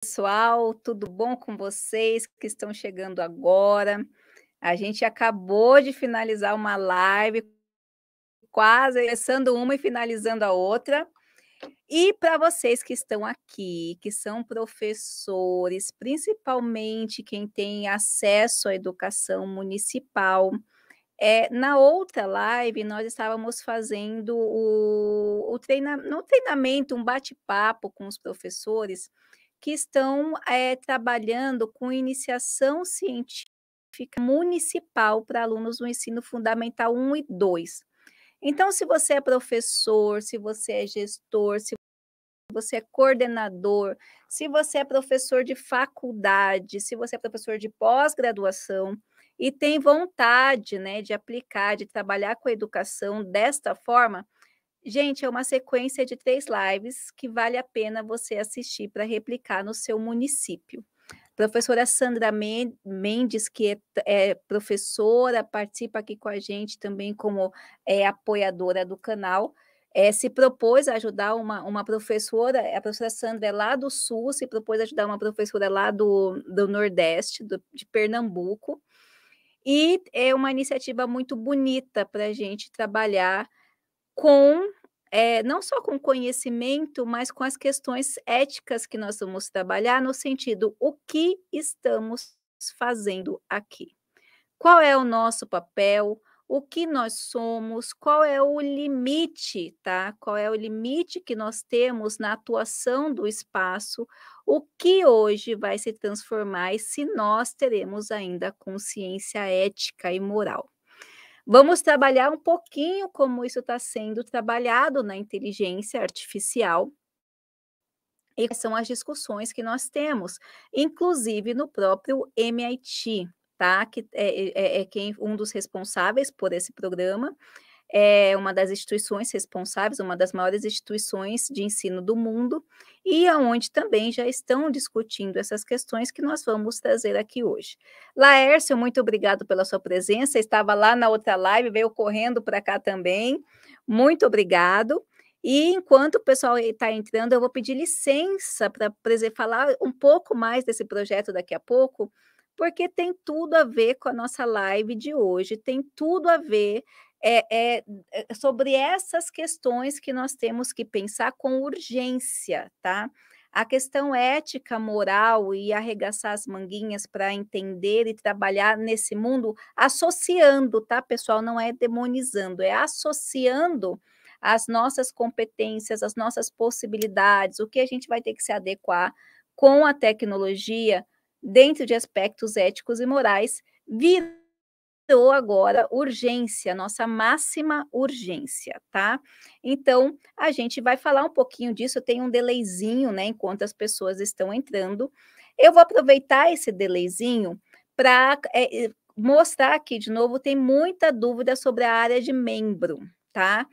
pessoal, tudo bom com vocês que estão chegando agora? A gente acabou de finalizar uma live, quase começando uma e finalizando a outra. E para vocês que estão aqui, que são professores, principalmente quem tem acesso à educação municipal, é, na outra live, nós estávamos fazendo o, o treina, no treinamento, um bate-papo com os professores que estão é, trabalhando com iniciação científica municipal para alunos do ensino fundamental 1 e 2. Então, se você é professor, se você é gestor, se você é coordenador, se você é professor de faculdade, se você é professor de pós-graduação e tem vontade né, de aplicar, de trabalhar com a educação desta forma, Gente, é uma sequência de três lives que vale a pena você assistir para replicar no seu município. Professora Sandra Mendes, que é, é, professora, participa aqui com a gente também como é, apoiadora do canal, é, se propôs a ajudar uma, uma professora, a professora Sandra é lá do Sul, se propôs a ajudar uma professora lá do, do Nordeste, do, de Pernambuco, e é uma iniciativa muito bonita para a gente trabalhar com é, não só com conhecimento, mas com as questões éticas que nós vamos trabalhar, no sentido o que estamos fazendo aqui. Qual é o nosso papel? O que nós somos? Qual é o limite, tá? Qual é o limite que nós temos na atuação do espaço? O que hoje vai se transformar e se nós teremos ainda consciência ética e moral? Vamos trabalhar um pouquinho como isso está sendo trabalhado na inteligência artificial e são as discussões que nós temos, inclusive no próprio MIT, tá? Que é, é, é, é quem um dos responsáveis por esse programa é uma das instituições responsáveis, uma das maiores instituições de ensino do mundo, e aonde também já estão discutindo essas questões que nós vamos trazer aqui hoje. Laércio, muito obrigado pela sua presença, estava lá na outra live, veio correndo para cá também, muito obrigado. E enquanto o pessoal está entrando, eu vou pedir licença para falar um pouco mais desse projeto daqui a pouco, porque tem tudo a ver com a nossa live de hoje, tem tudo a ver é, é, é sobre essas questões que nós temos que pensar com urgência, tá? A questão ética, moral e arregaçar as manguinhas para entender e trabalhar nesse mundo, associando, tá, pessoal? Não é demonizando, é associando as nossas competências, as nossas possibilidades, o que a gente vai ter que se adequar com a tecnologia dentro de aspectos éticos e morais, vir então, agora, urgência, nossa máxima urgência, tá? Então, a gente vai falar um pouquinho disso, tem um delayzinho, né, enquanto as pessoas estão entrando. Eu vou aproveitar esse delayzinho para é, mostrar aqui de novo, tem muita dúvida sobre a área de membro, tá?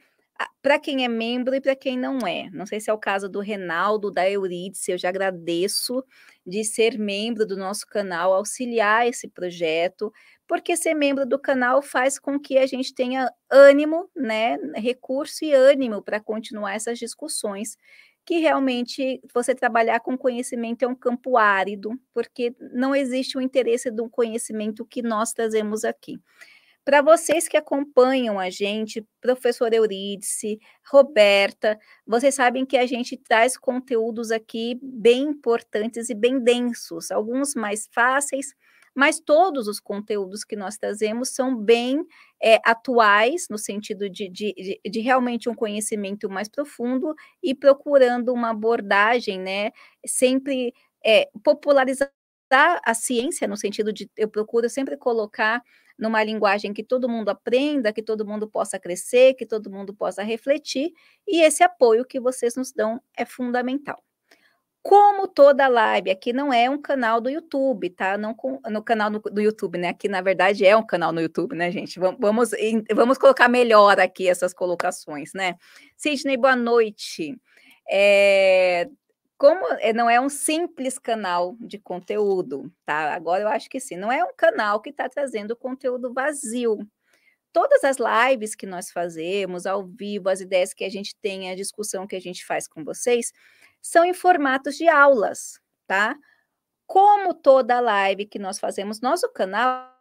Para quem é membro e para quem não é. Não sei se é o caso do Renaldo, da Eurídice, eu já agradeço de ser membro do nosso canal, auxiliar esse projeto, porque ser membro do canal faz com que a gente tenha ânimo, né, recurso e ânimo para continuar essas discussões, que realmente você trabalhar com conhecimento é um campo árido, porque não existe o interesse do conhecimento que nós trazemos aqui. Para vocês que acompanham a gente, professor Eurídice, Roberta, vocês sabem que a gente traz conteúdos aqui bem importantes e bem densos, alguns mais fáceis, mas todos os conteúdos que nós trazemos são bem é, atuais, no sentido de, de, de, realmente um conhecimento mais profundo e procurando uma abordagem, né, sempre é, popularizar a ciência, no sentido de eu procuro sempre colocar numa linguagem que todo mundo aprenda, que todo mundo possa crescer, que todo mundo possa refletir, e esse apoio que vocês nos dão é fundamental. Como toda live, aqui não é um canal do YouTube, tá? Não com, no canal do, do YouTube, né? Aqui, na verdade, é um canal no YouTube, né, gente? Vamos, vamos, vamos colocar melhor aqui essas colocações, né? Sidney, boa noite. É, como é, não é um simples canal de conteúdo, tá? Agora eu acho que sim, não é um canal que está trazendo conteúdo vazio. Todas as lives que nós fazemos, ao vivo, as ideias que a gente tem, a discussão que a gente faz com vocês, são em formatos de aulas, tá? Como toda live que nós fazemos, nosso canal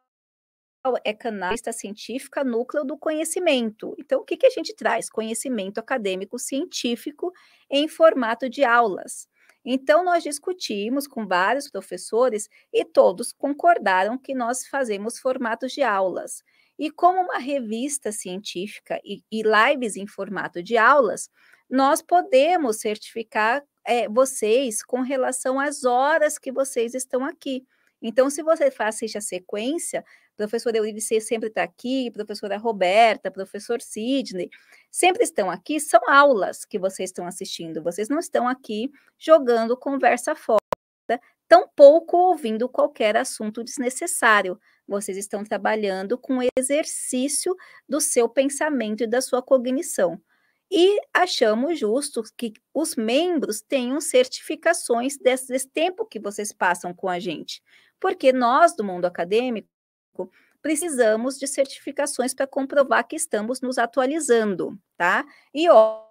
é canalista científica núcleo do conhecimento. Então, o que, que a gente traz? Conhecimento acadêmico científico em formato de aulas. Então, nós discutimos com vários professores e todos concordaram que nós fazemos formatos de aulas. E como uma revista científica e, e lives em formato de aulas, nós podemos certificar é, vocês com relação às horas que vocês estão aqui. Então, se você faz a sequência, professor Euridice sempre está aqui, professora Roberta, professor Sidney, sempre estão aqui, são aulas que vocês estão assistindo, vocês não estão aqui jogando conversa fora, tampouco ouvindo qualquer assunto desnecessário. Vocês estão trabalhando com exercício do seu pensamento e da sua cognição e achamos justo que os membros tenham certificações desse, tempo que vocês passam com a gente, porque nós do mundo acadêmico precisamos de certificações para comprovar que estamos nos atualizando, tá? E ó,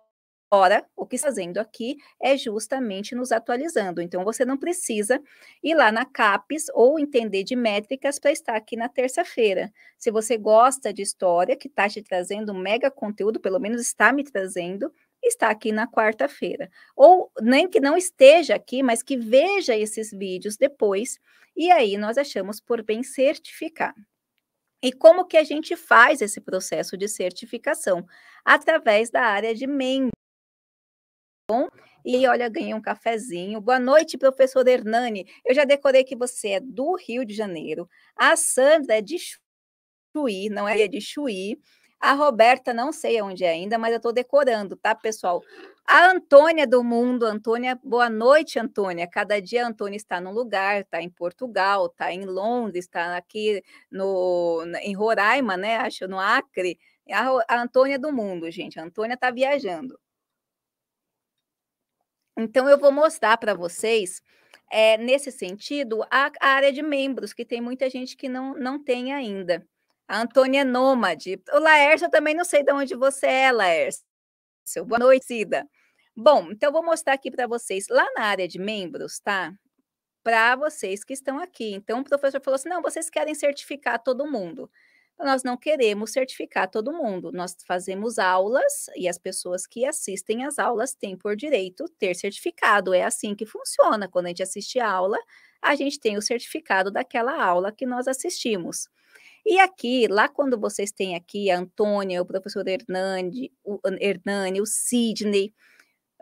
Ora, o que está fazendo aqui é justamente nos atualizando. Então, você não precisa ir lá na CAPES ou entender de métricas para estar aqui na terça-feira. Se você gosta de história, que está te trazendo um mega conteúdo, pelo menos está me trazendo, está aqui na quarta-feira. Ou nem que não esteja aqui, mas que veja esses vídeos depois, e aí nós achamos por bem certificar. E como que a gente faz esse processo de certificação? Através da área de membros bom? E olha, ganhei um cafezinho. Boa noite, professor Hernani. Eu já decorei que você é do Rio de Janeiro. A Sandra é de Chuí, não é, é de Chuí. A Roberta, não sei onde é ainda, mas eu estou decorando, tá, pessoal? A Antônia do Mundo, Antônia, boa noite, Antônia. Cada dia a Antônia está num lugar, está em Portugal, está em Londres, está aqui no, em Roraima, né? Acho, no Acre. A, a Antônia do Mundo, gente. A Antônia está viajando. Então, eu vou mostrar para vocês, é, nesse sentido, a, a, área de membros, que tem muita gente que não, não tem ainda. A Antônia é Nômade. O Laércio, eu também não sei de onde você é, Laércio. Boa noite, Cida. Bom, então eu vou mostrar aqui para vocês, lá na área de membros, tá? Para vocês que estão aqui. Então, o professor falou assim: não, vocês querem certificar todo mundo. Então, nós não queremos certificar todo mundo. Nós fazemos aulas e as pessoas que assistem às aulas têm por direito ter certificado. É assim que funciona. Quando a gente assiste a aula, a gente tem o certificado daquela aula que nós assistimos. E aqui, lá quando vocês têm aqui a Antônia, o professor Hernani, o, Hernani, o Sidney,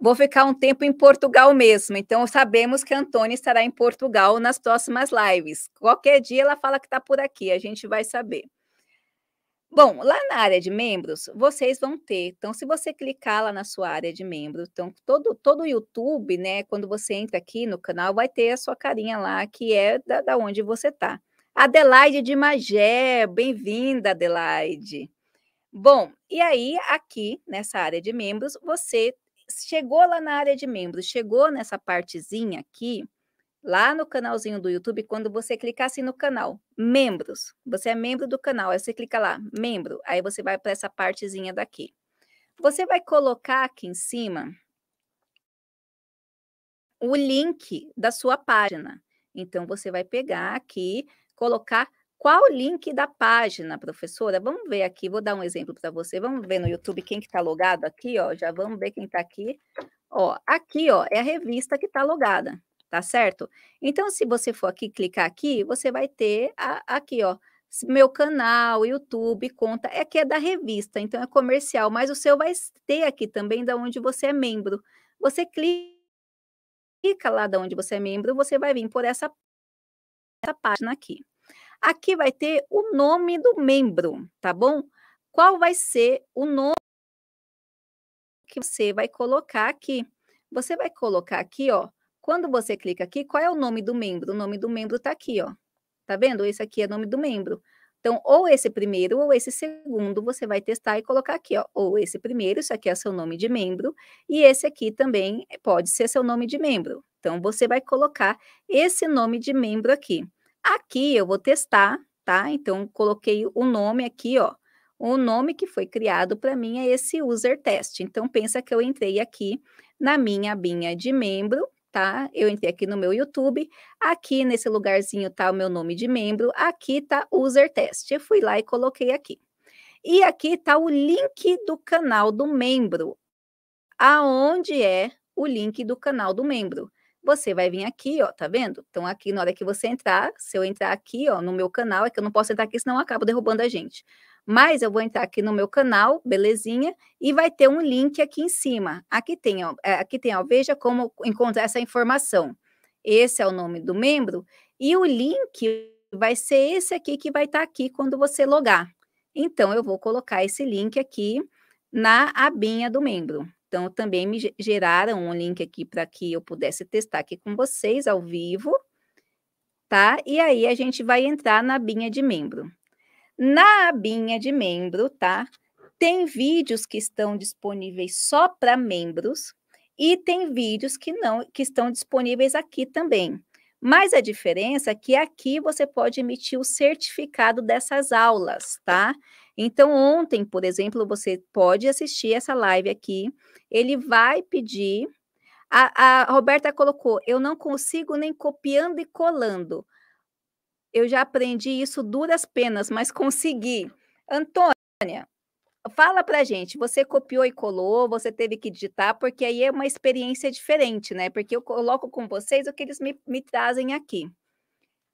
Vou ficar um tempo em Portugal mesmo, então sabemos que a Antônia estará em Portugal nas próximas lives. Qualquer dia ela fala que está por aqui, a gente vai saber. Bom, lá na área de membros, vocês vão ter. Então, se você clicar lá na sua área de membro, então todo todo o YouTube, né, quando você entra aqui no canal, vai ter a sua carinha lá, que é da, da onde você tá. Adelaide de Magé, bem-vinda, Adelaide. Bom, e aí aqui nessa área de membros, você chegou lá na área de membros, chegou nessa partezinha aqui, lá no canalzinho do YouTube, quando você clicar assim no canal, membros, você é membro do canal, aí você clica lá, membro, aí você vai para essa partezinha daqui. Você vai colocar aqui em cima o link da sua página. Então, você vai pegar aqui, colocar qual o link da página, professora? Vamos ver aqui, vou dar um exemplo para você. Vamos ver no YouTube quem que está logado aqui, ó. Já vamos ver quem está aqui. Ó, aqui, ó, é a revista que está logada tá certo? Então, se você for aqui, clicar aqui, você vai ter a, aqui, ó, meu canal, YouTube, conta, é que é da revista, então é comercial, mas o seu vai ter aqui também da onde você é membro. Você clica lá da onde você é membro, você vai vir por essa, essa página aqui. Aqui vai ter o nome do membro, tá bom? Qual vai ser o nome que você vai colocar aqui? Você vai colocar aqui, ó, quando você clica aqui, qual é o nome do membro? O nome do membro está aqui, ó. Tá vendo? Esse aqui é o nome do membro. Então, ou esse primeiro ou esse segundo, você vai testar e colocar aqui, ó. Ou esse primeiro, isso aqui é seu nome de membro, e esse aqui também pode ser seu nome de membro. Então, você vai colocar esse nome de membro aqui. Aqui eu vou testar, tá? Então, coloquei o nome aqui, ó. O nome que foi criado para mim é esse user test. Então, pensa que eu entrei aqui na minha abinha de membro, tá? Eu entrei aqui no meu YouTube, aqui nesse lugarzinho tá o meu nome de membro, aqui tá user test. Eu fui lá e coloquei aqui. E aqui tá o link do canal do membro. Aonde é o link do canal do membro? Você vai vir aqui, ó, tá vendo? Então aqui na hora que você entrar, se eu entrar aqui, ó, no meu canal, é que eu não posso entrar aqui senão eu acabo derrubando a gente. Mas eu vou entrar aqui no meu canal, belezinha, e vai ter um link aqui em cima. Aqui tem, ó, é, aqui tem, ó, veja como encontrar essa informação. Esse é o nome do membro e o link vai ser esse aqui que vai estar tá aqui quando você logar. Então, eu vou colocar esse link aqui na abinha do membro. Então, também me geraram um link aqui para que eu pudesse testar aqui com vocês ao vivo, tá? E aí a gente vai entrar na abinha de membro. Na abinha de membro, tá? Tem vídeos que estão disponíveis só para membros e tem vídeos que não que estão disponíveis aqui também. Mas a diferença é que aqui você pode emitir o certificado dessas aulas, tá? Então, ontem, por exemplo, você pode assistir essa live aqui. Ele vai pedir. A, a Roberta colocou: eu não consigo nem copiando e colando. Eu já aprendi isso duras penas, mas consegui. Antônia, fala para gente, você copiou e colou, você teve que digitar, porque aí é uma experiência diferente, né? Porque eu coloco com vocês o que eles me, me trazem aqui.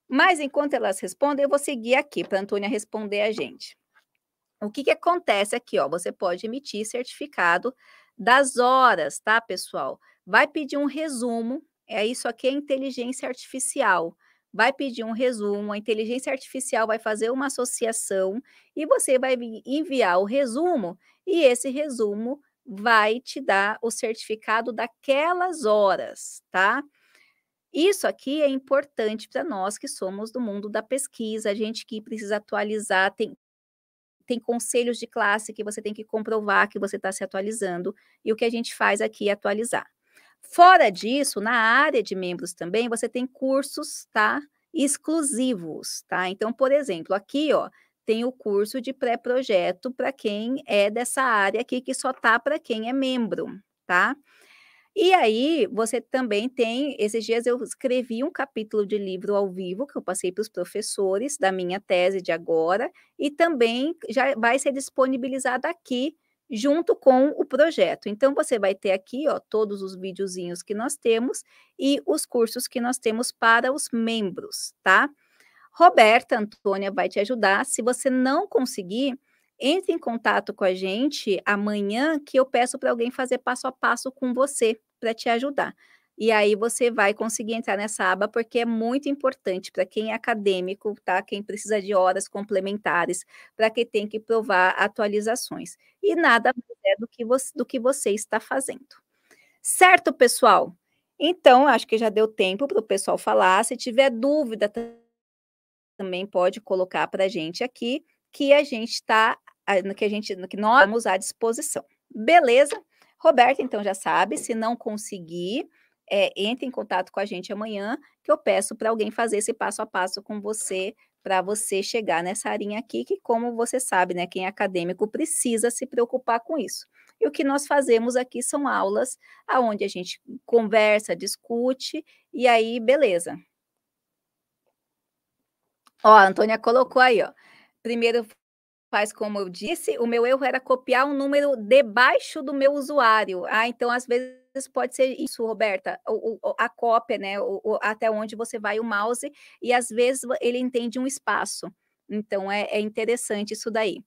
Mas enquanto elas respondem, eu vou seguir aqui para a Antônia responder a gente. O que, que acontece aqui? Ó, você pode emitir certificado das horas, tá, pessoal? Vai pedir um resumo. É isso aqui é inteligência artificial vai pedir um resumo, a inteligência artificial vai fazer uma associação e você vai enviar o resumo e esse resumo vai te dar o certificado daquelas horas, tá? Isso aqui é importante para nós que somos do mundo da pesquisa, a gente que precisa atualizar, tem, tem conselhos de classe que você tem que comprovar que você está se atualizando, e o que a gente faz aqui é atualizar. Fora disso, na área de membros também, você tem cursos, tá? Exclusivos, tá? Então, por exemplo, aqui, ó, tem o curso de pré-projeto para quem é dessa área aqui, que só tá para quem é membro, tá? E aí, você também tem. Esses dias eu escrevi um capítulo de livro ao vivo que eu passei para os professores da minha tese de agora, e também já vai ser disponibilizado aqui junto com o projeto. Então, você vai ter aqui, ó, todos os videozinhos que nós temos e os cursos que nós temos para os membros, tá? Roberta Antônia vai te ajudar. Se você não conseguir, entre em contato com a gente amanhã, que eu peço para alguém fazer passo a passo com você, para te ajudar. E aí você vai conseguir entrar nessa aba, porque é muito importante para quem é acadêmico, tá? Quem precisa de horas complementares, para quem tem que provar atualizações. E nada mais é do que você, do que você está fazendo. Certo, pessoal? Então, acho que já deu tempo para o pessoal falar. Se tiver dúvida, também pode colocar para a gente aqui, que a gente está, que a gente, que nós estamos à disposição. Beleza? Roberta então já sabe, se não conseguir, é, entre em contato com a gente amanhã, que eu peço para alguém fazer esse passo a passo com você, para você chegar nessa arinha aqui, que, como você sabe, né, quem é acadêmico precisa se preocupar com isso. E o que nós fazemos aqui são aulas onde a gente conversa, discute, e aí, beleza. Ó, a Antônia colocou aí, ó. Primeiro faz como eu disse, o meu erro era copiar um número debaixo do meu usuário. Ah, então às vezes pode ser isso, Roberta, o, o, a cópia, né? O, até onde você vai o mouse, e às vezes ele entende um espaço. Então é, é interessante isso daí.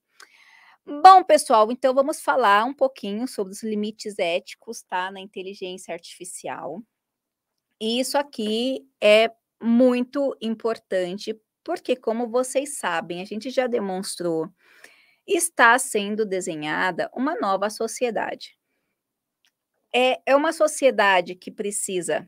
Bom, pessoal, então vamos falar um pouquinho sobre os limites éticos, tá? Na inteligência artificial. E isso aqui é muito importante, porque, como vocês sabem, a gente já demonstrou, está sendo desenhada uma nova sociedade é, é uma sociedade que precisa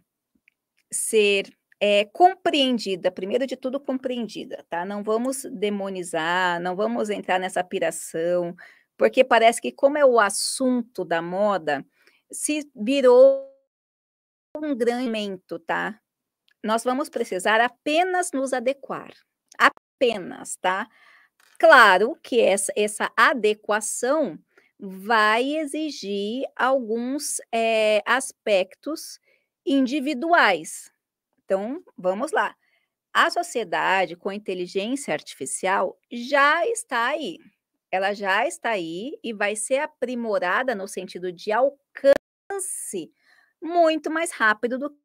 ser é, compreendida, primeiro de tudo compreendida, tá? Não vamos demonizar, não vamos entrar nessa piração, porque parece que como é o assunto da moda, se virou um grande momento, tá? Nós vamos precisar apenas nos adequar, apenas, tá? Claro que essa, essa adequação vai exigir alguns é, aspectos individuais. Então, vamos lá. A sociedade com inteligência artificial já está aí. Ela já está aí e vai ser aprimorada no sentido de alcance muito mais rápido do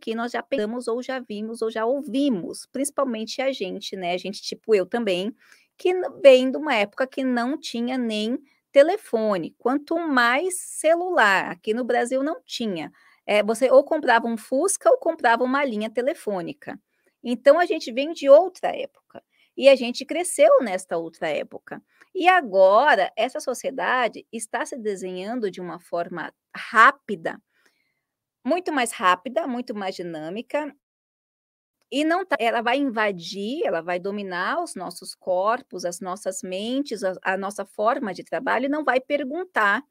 que nós já pensamos ou já vimos ou já ouvimos, principalmente a gente, né? A gente tipo eu também, que vem de uma época que não tinha nem telefone, quanto mais celular. Aqui no Brasil não tinha. É, você ou comprava um Fusca ou comprava uma linha telefônica. Então a gente vem de outra época e a gente cresceu nesta outra época. E agora essa sociedade está se desenhando de uma forma rápida, muito mais rápida, muito mais dinâmica e não tá, ela vai invadir, ela vai dominar os nossos corpos, as nossas mentes, a, a nossa forma de trabalho e não vai perguntar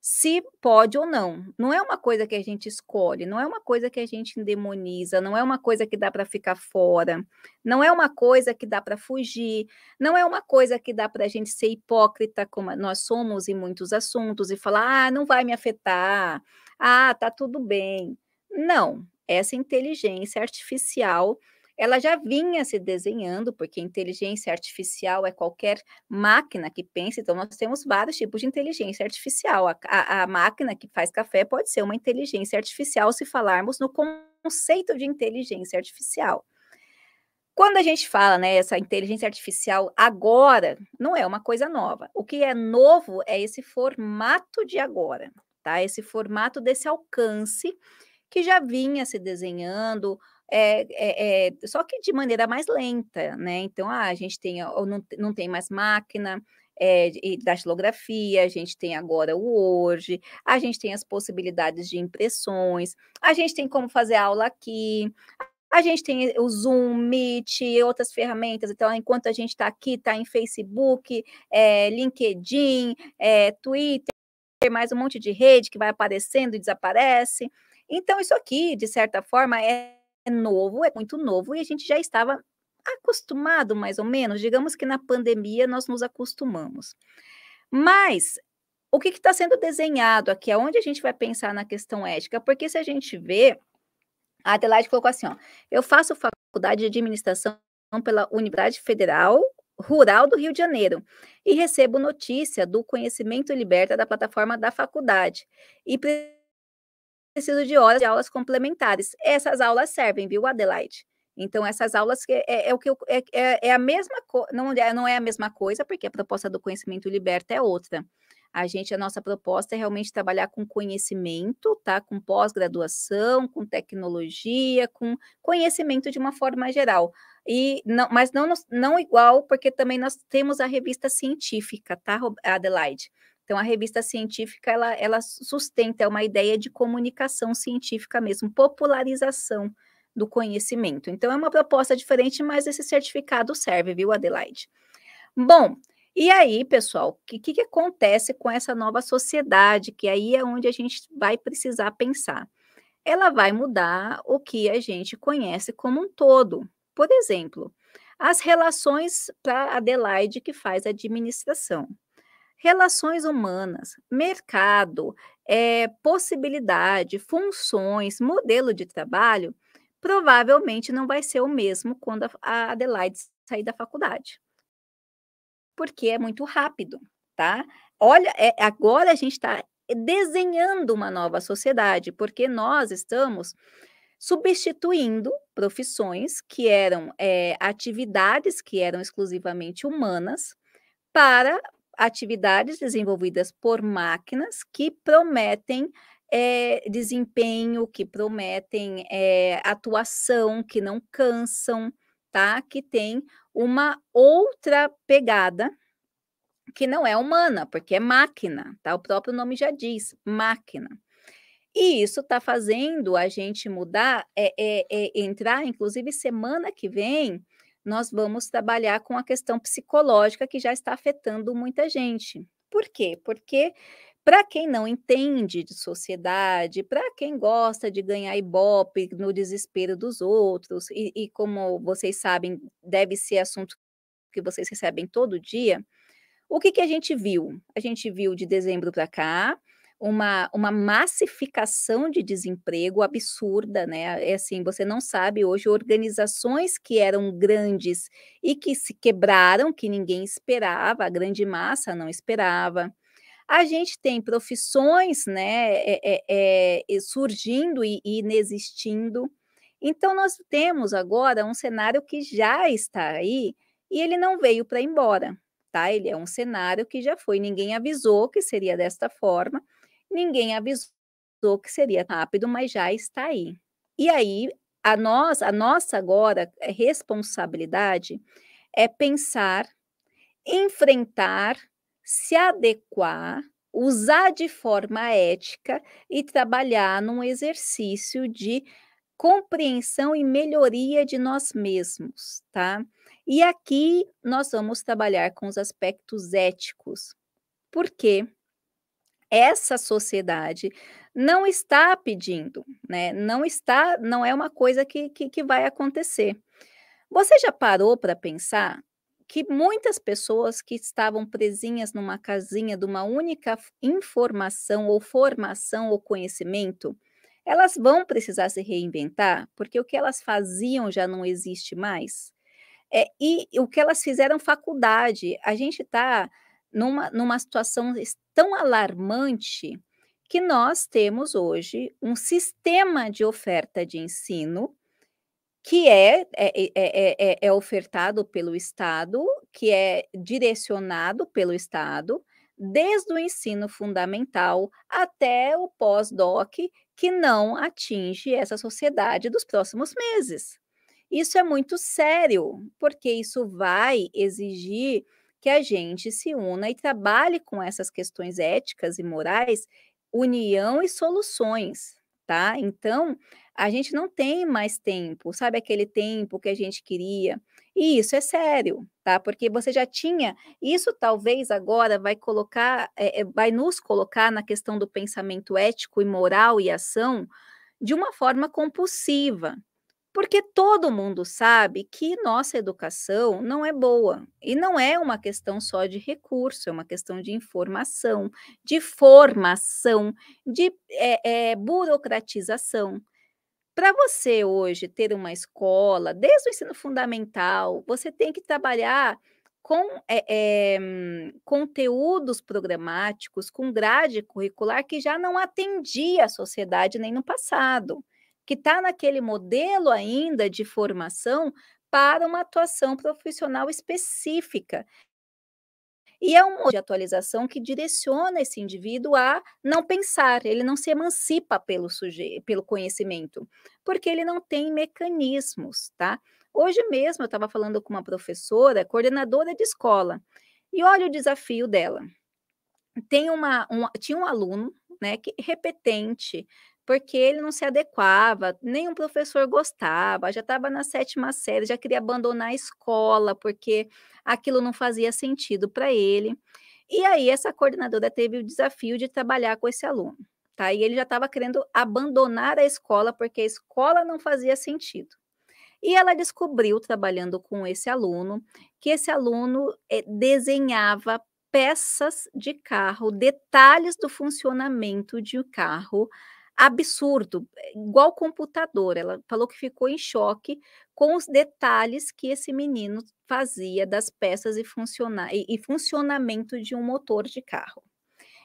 se pode ou não. Não é uma coisa que a gente escolhe, não é uma coisa que a gente endemoniza, não é uma coisa que dá para ficar fora, não é uma coisa que dá para fugir, não é uma coisa que dá para a gente ser hipócrita como nós somos em muitos assuntos e falar, ah, não vai me afetar, ah, tá tudo bem. Não, essa inteligência artificial ela já vinha se desenhando, porque inteligência artificial é qualquer máquina que pensa, então nós temos vários tipos de inteligência artificial. A, a, a, máquina que faz café pode ser uma inteligência artificial se falarmos no conceito de inteligência artificial. Quando a gente fala, né, essa inteligência artificial agora, não é uma coisa nova. O que é novo é esse formato de agora, tá? Esse formato desse alcance que já vinha se desenhando, é, é, é, só que de maneira mais lenta, né? Então, ah, a gente tem, ou não, não tem mais máquina é, eh, da xilografia, a gente tem agora o Word, a gente tem as possibilidades de impressões, a gente tem como fazer aula aqui, a gente tem o Zoom, Meet e outras ferramentas. Então, ah, enquanto a gente está aqui, está em Facebook, é, LinkedIn, é, Twitter, mais um monte de rede que vai aparecendo e desaparece. Então, isso aqui, de certa forma, é novo, é muito novo, e a gente já estava acostumado, mais ou menos. Digamos que na pandemia nós nos acostumamos. Mas o que está sendo desenhado aqui? Aonde a gente vai pensar na questão ética? Porque se a gente vê, a Adelaide colocou assim: ó, eu faço faculdade de administração pela Universidade Federal Rural do Rio de Janeiro e recebo notícia do conhecimento liberta da plataforma da faculdade. E preciso de horas de aulas complementares. Essas aulas servem, viu, Adelaide? Então, essas aulas é, é, é o que eu, é, é, é a mesma coisa, não, é, não é a mesma coisa, porque a proposta do conhecimento liberta é outra. A gente, a nossa proposta é realmente trabalhar com conhecimento, tá? Com pós-graduação, com tecnologia, com conhecimento de uma forma geral. E não, mas não, não igual, porque também nós temos a revista científica, tá, Adelaide? Então, a revista científica, ela, ela sustenta uma ideia de comunicação científica mesmo, popularização do conhecimento. Então, é uma proposta diferente, mas esse certificado serve, viu, Adelaide? Bom, e aí, pessoal, o que, que, acontece com essa nova sociedade? Que aí é onde a gente vai precisar pensar. Ela vai mudar o que a gente conhece como um todo. Por exemplo, as relações para Adelaide que faz a administração relações humanas, mercado, é, possibilidade, funções, modelo de trabalho, provavelmente não vai ser o mesmo quando a Adelaide sair da faculdade, porque é muito rápido, tá? Olha, é, agora a gente está desenhando uma nova sociedade, porque nós estamos substituindo profissões que eram é, atividades que eram exclusivamente humanas para atividades desenvolvidas por máquinas que prometem é, desempenho, que prometem é, atuação, que não cansam, tá? Que tem uma outra pegada que não é humana, porque é máquina, tá? O próprio nome já diz, máquina. E isso está fazendo a gente mudar, é, é, é, entrar, inclusive semana que vem, nós vamos trabalhar com a questão psicológica que já está afetando muita gente. Por quê? Porque para quem não entende de sociedade, para quem gosta de ganhar ibope no desespero dos outros, e, e, como vocês sabem, deve ser assunto que vocês recebem todo dia, o que, que a gente viu? A gente viu de dezembro para cá uma, uma massificação de desemprego absurda, né? É assim, você não sabe hoje organizações que eram grandes e que se quebraram, que ninguém esperava, a grande massa não esperava. A gente tem profissões, né, é, é, é, surgindo e, e inexistindo. Então, nós temos agora um cenário que já está aí e ele não veio para embora, tá? Ele é um cenário que já foi, ninguém avisou que seria desta forma, Ninguém avisou que seria rápido, mas já está aí. E aí, a, nós, a nossa agora é, responsabilidade é pensar, enfrentar, se adequar, usar de forma ética e trabalhar num exercício de compreensão e melhoria de nós mesmos, tá? E aqui nós vamos trabalhar com os aspectos éticos. Por quê? essa sociedade não está pedindo, né? Não está, não é uma coisa que, que, que vai acontecer. Você já parou para pensar que muitas pessoas que estavam presinhas numa casinha de uma única informação ou formação ou conhecimento, elas vão precisar se reinventar, porque o que elas faziam já não existe mais. É, e o que elas fizeram faculdade, a gente está numa, numa situação tão alarmante que nós temos hoje um sistema de oferta de ensino que é, é, é, é, ofertado pelo Estado, que é direcionado pelo Estado, desde o ensino fundamental até o pós-doc, que não atinge essa sociedade dos próximos meses. Isso é muito sério, porque isso vai exigir que a gente se una e trabalhe com essas questões éticas e morais, união e soluções, tá? Então, a gente não tem mais tempo, sabe aquele tempo que a gente queria? E isso é sério, tá? Porque você já tinha, isso talvez agora vai colocar, é, é vai nos colocar na questão do pensamento ético e moral e ação de uma forma compulsiva, porque todo mundo sabe que nossa educação não é boa. E não é uma questão só de recurso, é uma questão de informação, de formação, de é, é, burocratização. Para você hoje ter uma escola, desde o ensino fundamental, você tem que trabalhar com é, conteúdos programáticos, com grade curricular que já não atendia a sociedade nem no passado que está naquele modelo ainda de formação para uma atuação profissional específica. E é um modo de atualização que direciona esse indivíduo a não pensar, ele não se emancipa pelo, suje pelo conhecimento, porque ele não tem mecanismos, tá? Hoje mesmo eu estava falando com uma professora, coordenadora de escola, e olha o desafio dela. Tem uma, um, tinha um aluno, né, que repetente, porque ele não se adequava, nenhum professor gostava, já estava na sétima série, já queria abandonar a escola, porque aquilo não fazia sentido para ele. E aí, essa coordenadora teve o desafio de trabalhar com esse aluno, tá? E ele já estava querendo abandonar a escola, porque a escola não fazia sentido. E ela descobriu, trabalhando com esse aluno, que esse aluno eh, desenhava peças de carro, detalhes do funcionamento de um carro absurdo, eh, igual computador. Ela falou que ficou em choque com os detalhes que esse menino fazia das peças e, funciona e funcionamento de um motor de carro.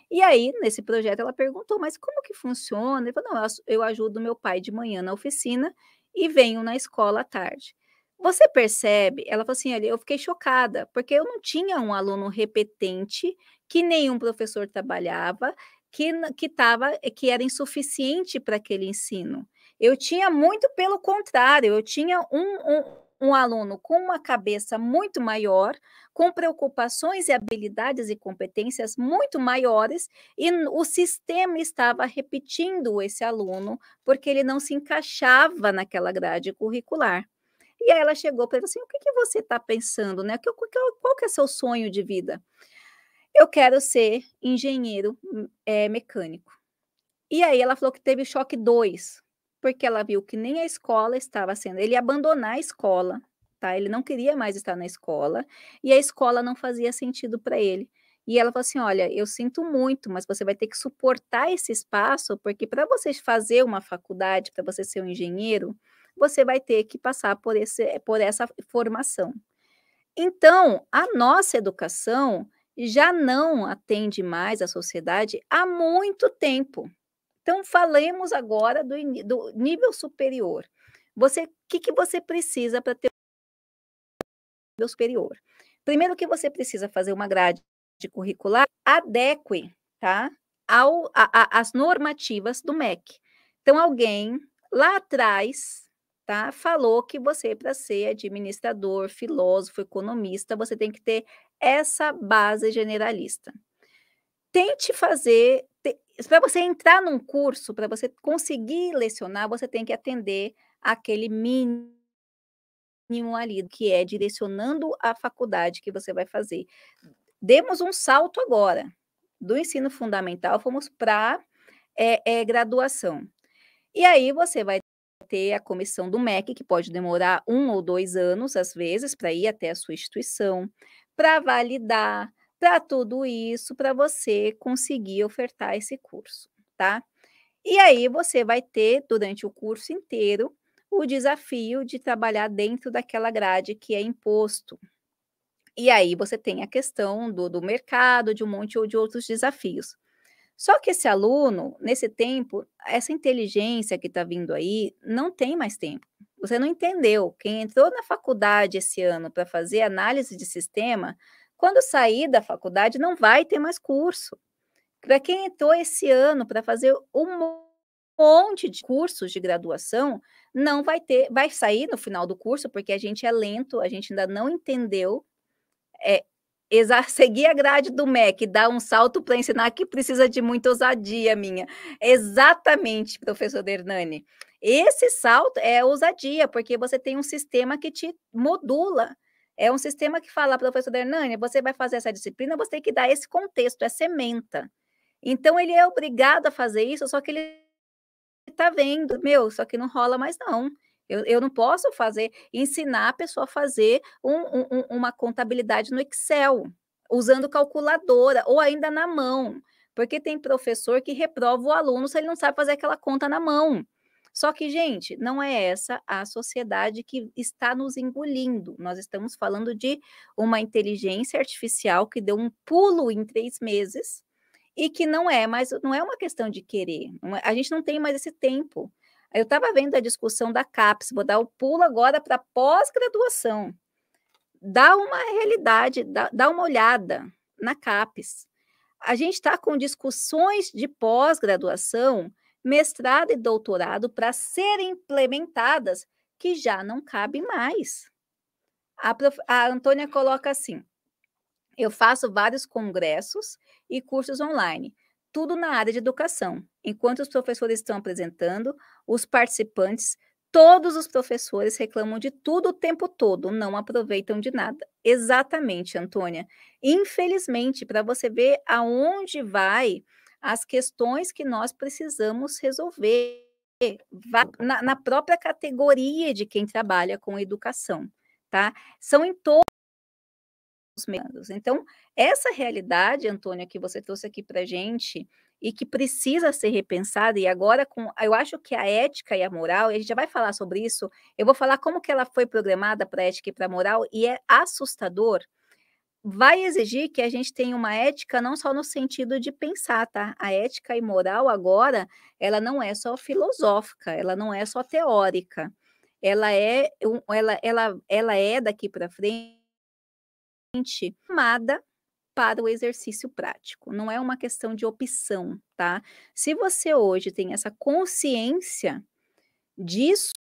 E aí, nesse projeto, ela perguntou, mas como que funciona? Ele falou, não, eu, eu ajudo meu pai de manhã na oficina e venho na escola à tarde. Você percebe? Ela falou assim, olha, eu fiquei chocada, porque eu não tinha um aluno repetente, que nenhum professor trabalhava, que, que, tava, eh, que era insuficiente para aquele ensino. Eu tinha muito pelo contrário, eu tinha um, um, um, aluno com uma cabeça muito maior, com preocupações e habilidades e competências muito maiores, e o sistema estava repetindo esse aluno, porque ele não se encaixava naquela grade curricular. E aí ela chegou para ele assim: o que, que você está pensando, né? Qual, qual, qual que é seu sonho de vida? eu quero ser engenheiro hum, é, mecânico. E aí ela falou que teve choque 2, porque ela viu que nem a escola estava sendo. Ele ia abandonar a escola, tá? Ele não queria mais estar na escola, e a escola não fazia sentido para ele. E ela falou assim: Olha, eu sinto muito, mas você vai ter que suportar esse espaço, porque para você fazer uma faculdade, para você ser um engenheiro, você vai ter que passar por, esse, por essa formação. Então, a nossa educação, já não atende mais a sociedade há muito tempo. Então, falemos agora do, do nível superior. Você, o que, que você precisa para ter um nível superior? Primeiro que você precisa fazer uma grade curricular adeque, tá? Ao, a, a, as normativas do MEC. Então, alguém lá atrás, tá? Falou que você, para ser administrador, filósofo, economista, você tem que ter essa base generalista. Tente fazer, te, para você entrar num curso, para você conseguir lecionar, você tem que atender aquele mínimo ali, que é direcionando a faculdade que você vai fazer. Demos um salto agora, do ensino fundamental, fomos para é, eh, é, eh, graduação. E aí você vai ter a comissão do MEC, que pode demorar um ou dois anos, às vezes, para ir até a sua instituição para validar, para tudo isso, para você conseguir ofertar esse curso, tá? E aí você vai ter, durante o curso inteiro, o desafio de trabalhar dentro daquela grade que é imposto. E aí você tem a questão do, do mercado, de um monte de outros desafios. Só que esse aluno, nesse tempo, essa inteligência que está vindo aí, não tem mais tempo. Você não entendeu. Quem entrou na faculdade esse ano para fazer análise de sistema, quando sair da faculdade, não vai ter mais curso. Para quem entrou esse ano para fazer um monte de cursos de graduação, não vai ter, vai sair no final do curso, porque a gente é lento, a gente ainda não entendeu é, seguir a grade do MEC, dar um salto para ensinar que precisa de muita ousadia minha. Exatamente, professor Hernani. Esse salto é ousadia, porque você tem um sistema que te modula. É um sistema que fala, professor Hernani, você vai fazer essa disciplina, você tem que dar esse contexto, é sementa. Então, ele é obrigado a fazer isso, só que ele está vendo, meu, só que não rola mais não. Eu, eu não posso fazer, ensinar a pessoa a fazer um, um, uma contabilidade no Excel, usando calculadora ou ainda na mão. Porque tem professor que reprova o aluno se ele não sabe fazer aquela conta na mão. Só que, gente, não é essa a sociedade que está nos engolindo. Nós estamos falando de uma inteligência artificial que deu um pulo em três meses e que não é mas não é uma questão de querer. É, a gente não tem mais esse tempo. Eu estava vendo a discussão da CAPES, vou dar o pulo agora para pós-graduação. Dá uma realidade, dá, dá uma olhada na CAPES. A gente está com discussões de pós-graduação, mestrado e doutorado para serem implementadas que já não cabem mais. A, prof... a Antônia coloca assim: eu faço vários congressos e cursos online, tudo na área de educação enquanto os professores estão apresentando, os participantes, todos os professores reclamam de tudo o tempo todo, não aproveitam de nada. Exatamente, Antônia. Infelizmente, para você ver aonde vai as questões que nós precisamos resolver na, na própria categoria de quem trabalha com educação, tá? São em todos os membros. Então, essa realidade, Antônia, que você trouxe aqui para gente, gente, e que precisa ser repensada. E agora, com, eu acho que a ética e a moral, e a gente já vai falar sobre isso, eu vou falar como que ela foi programada para a ética e para a moral, e é assustador. Vai exigir que a gente tenha uma ética não só no sentido de pensar, tá? A ética e moral agora, ela não é só filosófica, ela não é só teórica. Ela é, ela, ela, ela é daqui para frente formada para o exercício prático, não é uma questão de opção, tá? Se você hoje tem essa consciência disso,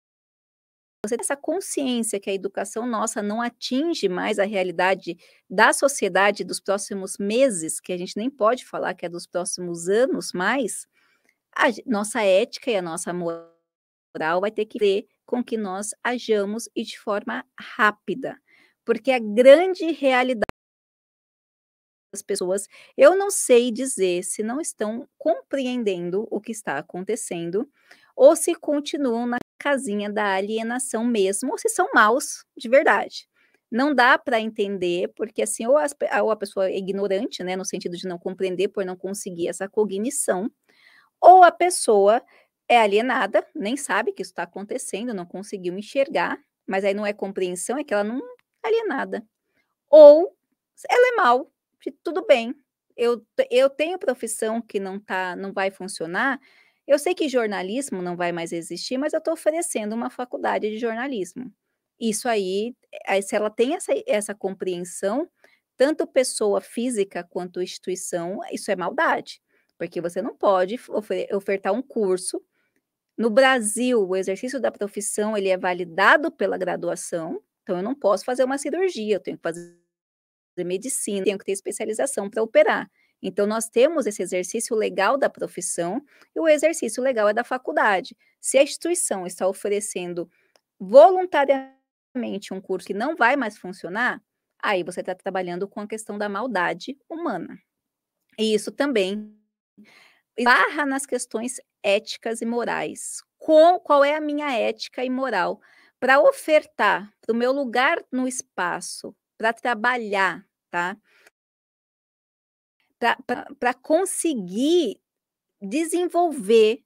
você tem essa consciência que a educação nossa não atinge mais a realidade da sociedade dos próximos meses, que a gente nem pode falar que é dos próximos anos, mas a nossa ética e a nossa moral vai ter que ver com que nós hajamos e de forma rápida, porque a grande realidade as pessoas, eu não sei dizer se não estão compreendendo o que está acontecendo ou se continuam na casinha da alienação mesmo, ou se são maus de verdade. Não dá para entender, porque assim, ou a, ou a pessoa é ignorante, né, no sentido de não compreender por não conseguir essa cognição, ou a pessoa é alienada, nem sabe que isso está acontecendo, não conseguiu enxergar, mas aí não é compreensão, é que ela não é alienada. Ou ela é mal, de tudo bem, eu, eu tenho profissão que não tá, não vai funcionar. Eu sei que jornalismo não vai mais existir, mas eu estou oferecendo uma faculdade de jornalismo. Isso aí, se ela tem essa, essa compreensão, tanto pessoa física quanto instituição, isso é maldade, porque você não pode ofertar um curso. No Brasil, o exercício da profissão ele é validado pela graduação, então eu não posso fazer uma cirurgia, eu tenho que fazer fazer medicina, tenho que ter especialização para operar. Então, nós temos esse exercício legal da profissão e o exercício legal é da faculdade. Se a instituição está oferecendo voluntariamente um curso que não vai mais funcionar, aí você está trabalhando com a questão da maldade humana. E isso também barra nas questões éticas e morais. Com, qual é a minha ética e moral? Para ofertar para o meu lugar no espaço, para trabalhar, tá? Para conseguir desenvolver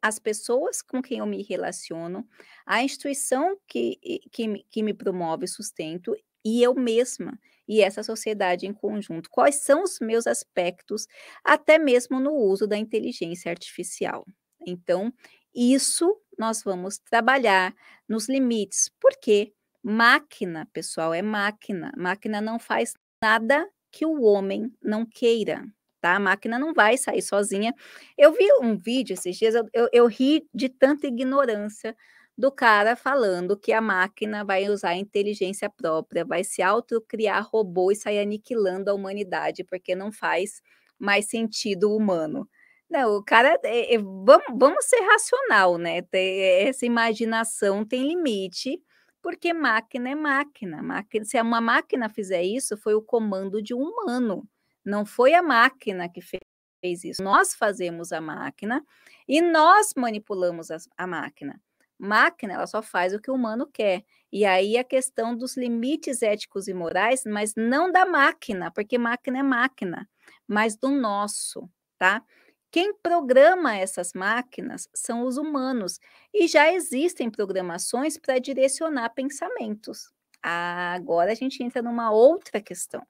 as pessoas com quem eu me relaciono, a instituição que, que, que me promove sustento e eu mesma e essa sociedade em conjunto. Quais são os meus aspectos, até mesmo no uso da inteligência artificial? Então, isso nós vamos trabalhar nos limites, porque máquina, pessoal, é máquina, máquina não faz nada que o homem não queira, tá? A máquina não vai sair sozinha. Eu vi um vídeo esses dias, eu, eu, eu ri de tanta ignorância do cara falando que a máquina vai usar a inteligência própria, vai se autocriar robô e sair aniquilando a humanidade, porque não faz mais sentido humano. Não, o cara, é, é, vamos, vamos ser racional, né? Tem, é, essa imaginação tem limite porque máquina é máquina. máquina. Se uma máquina fizer isso, foi o comando de um humano, não foi a máquina que fez fez isso. Nós fazemos a máquina e nós manipulamos a, a, máquina. Máquina, ela só faz o que o humano quer. E aí a questão dos limites éticos e morais, mas não da máquina, porque máquina é máquina, mas do nosso, tá? Quem programa essas máquinas são os humanos e já existem programações para direcionar pensamentos. Ah, agora a gente entra numa outra questão.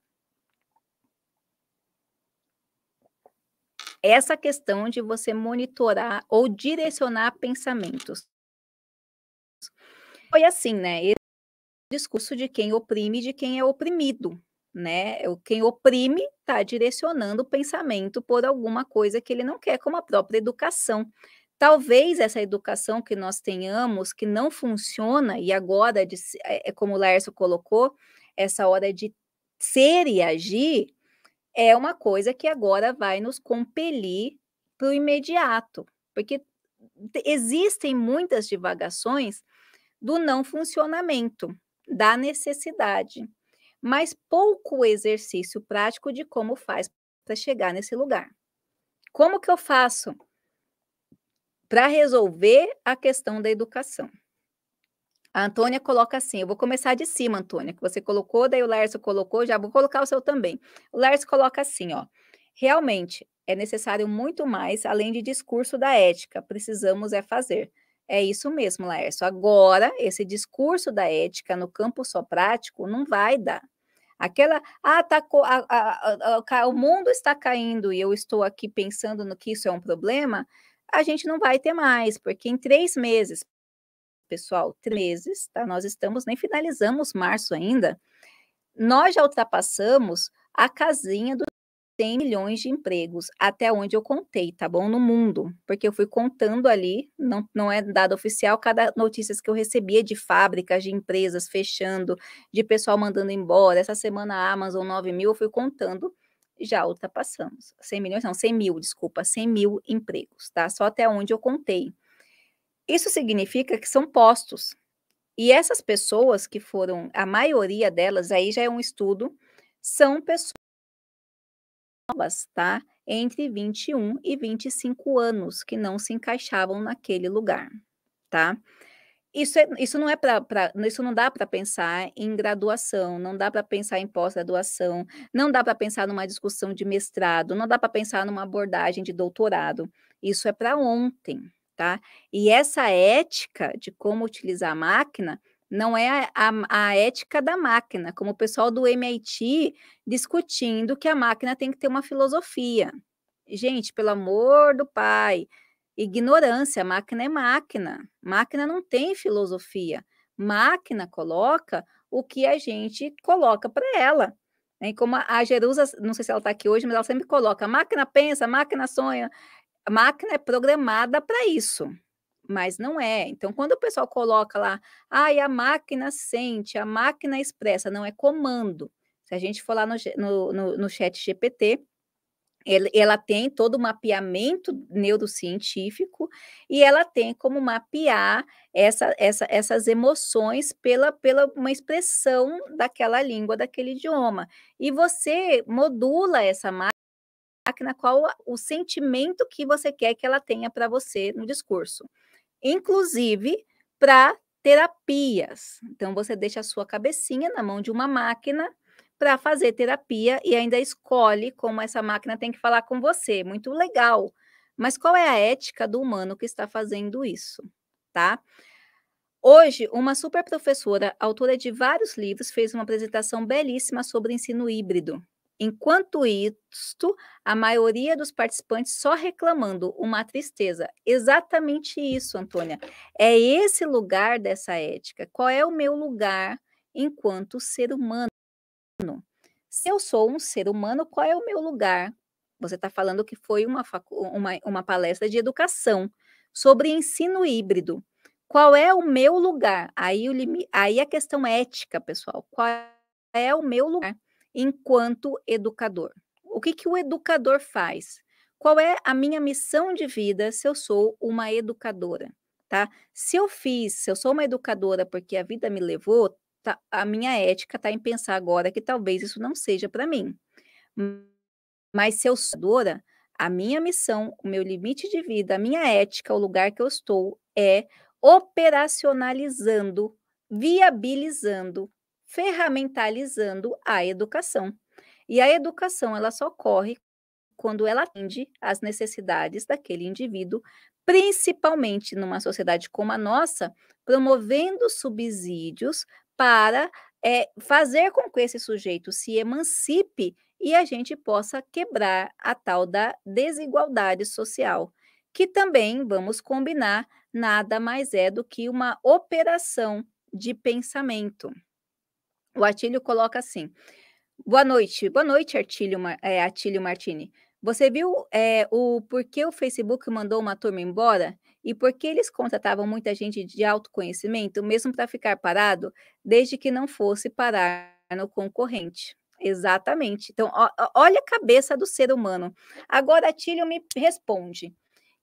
Essa questão de você monitorar ou direcionar pensamentos. Foi assim, né? Esse discurso de quem oprime e de quem é oprimido né? Quem oprime está direcionando o pensamento por alguma coisa que ele não quer, como a própria educação. Talvez essa educação que nós tenhamos, que não funciona, e agora, é, é, como o Lércio colocou, essa hora de ser e agir, é uma coisa que agora vai nos compelir para o imediato, porque existem muitas divagações do não funcionamento, da necessidade mas pouco exercício prático de como faz para chegar nesse lugar. Como que eu faço para resolver a questão da educação? A Antônia coloca assim: eu vou começar de cima, Antônia, que você colocou, daí o Lércio colocou, já vou colocar o seu também. O Lércio coloca assim: ó, realmente é necessário muito mais além de discurso da ética, precisamos é fazer. É isso mesmo, Laércio. Agora, esse discurso da ética no campo só prático não vai dar. Aquela, ah, tá, a, a, a, o mundo está caindo e eu estou aqui pensando no que isso é um problema, a gente não vai ter mais, porque em três meses, pessoal, três meses, tá? Nós estamos, nem finalizamos março ainda, nós já ultrapassamos a casinha do 100 milhões de empregos, até onde eu contei, tá bom? No mundo, porque eu fui contando ali, não, não é dado oficial, cada notícia que eu recebia de fábricas, de empresas fechando, de pessoal mandando embora. Essa semana a Amazon 9 mil, eu fui contando, já ultrapassamos. 100 milhões, não, 100 mil, desculpa, 100 mil empregos, tá? Só até onde eu contei. Isso significa que são postos. E essas pessoas que foram, a maioria delas, aí já é um estudo, são pessoas novas, tá? Entre 21 e 25 anos que não se encaixavam naquele lugar, tá? Isso, é, isso não é para isso não dá para pensar em graduação, não dá para pensar em pós-graduação, não dá para pensar numa discussão de mestrado, não dá para pensar numa abordagem de doutorado. Isso é para ontem, tá? E essa ética de como utilizar a máquina não é a, a, ética da máquina, como o pessoal do MIT discutindo que a máquina tem que ter uma filosofia. Gente, pelo amor do pai, ignorância, máquina é máquina. Máquina não tem filosofia. Máquina coloca o que a gente coloca para ela. Né? Como a, a Jerusa, não sei se ela está aqui hoje, mas ela sempre coloca: máquina pensa, máquina sonha. A máquina é programada para isso mas não é. Então, quando o pessoal coloca lá, ai, ah, a máquina sente, a máquina expressa, não é comando. Se a gente for lá no, no, no, no chat GPT, ele, ela tem todo o mapeamento neurocientífico e ela tem como mapear essa, essa, essas emoções pela, pela uma expressão daquela língua, daquele idioma. E você modula essa máquina máquina qual o sentimento que você quer que ela tenha para você no discurso inclusive para terapias. Então, você deixa a sua cabecinha na mão de uma máquina para fazer terapia e ainda escolhe como essa máquina tem que falar com você. Muito legal. Mas qual é a ética do humano que está fazendo isso, tá? Hoje, uma super professora, autora de vários livros, fez uma apresentação belíssima sobre ensino híbrido. Enquanto isto, a maioria dos participantes só reclamando uma tristeza. Exatamente isso, Antônia. É esse lugar dessa ética. Qual é o meu lugar enquanto ser humano? Se eu sou um ser humano, qual é o meu lugar? Você está falando que foi uma, uma, uma palestra de educação sobre ensino híbrido. Qual é o meu lugar? Aí, o, aí a questão ética, pessoal. Qual é o meu lugar? enquanto educador. O que, que o educador faz? Qual é a minha missão de vida se eu sou uma educadora? Tá? Se eu fiz, se eu sou uma educadora porque a vida me levou, tá, a minha ética está em pensar agora que talvez isso não seja para mim. Mas se eu sou educadora, a minha missão, o meu limite de vida, a minha ética, o lugar que eu estou é operacionalizando, viabilizando ferramentalizando a educação. E a educação ela só ocorre quando ela atende às necessidades daquele indivíduo, principalmente numa sociedade como a nossa, promovendo subsídios para é, fazer com que esse sujeito se emancipe e a gente possa quebrar a tal da desigualdade social, que também, vamos combinar, nada mais é do que uma operação de pensamento. O Atílio coloca assim: Boa noite, boa noite, Artílio, é, Atílio Martini. Você viu é, o porquê o Facebook mandou uma turma embora e por que eles contratavam muita gente de autoconhecimento, mesmo para ficar parado, desde que não fosse parar no concorrente? Exatamente. Então, ó, olha a cabeça do ser humano. Agora, Atílio me responde: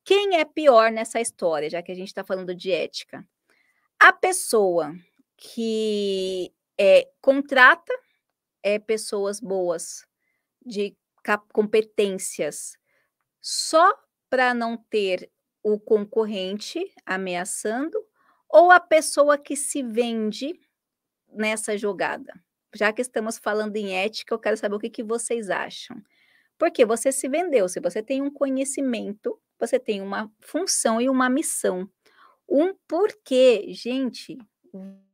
quem é pior nessa história, já que a gente está falando de ética? A pessoa que é, contrata é, pessoas boas, de competências, só para não ter o concorrente ameaçando ou a pessoa que se vende nessa jogada. Já que estamos falando em ética, eu quero saber o que, que vocês acham. Porque você se vendeu, se você tem um conhecimento, você tem uma função e uma missão. Um porquê, gente,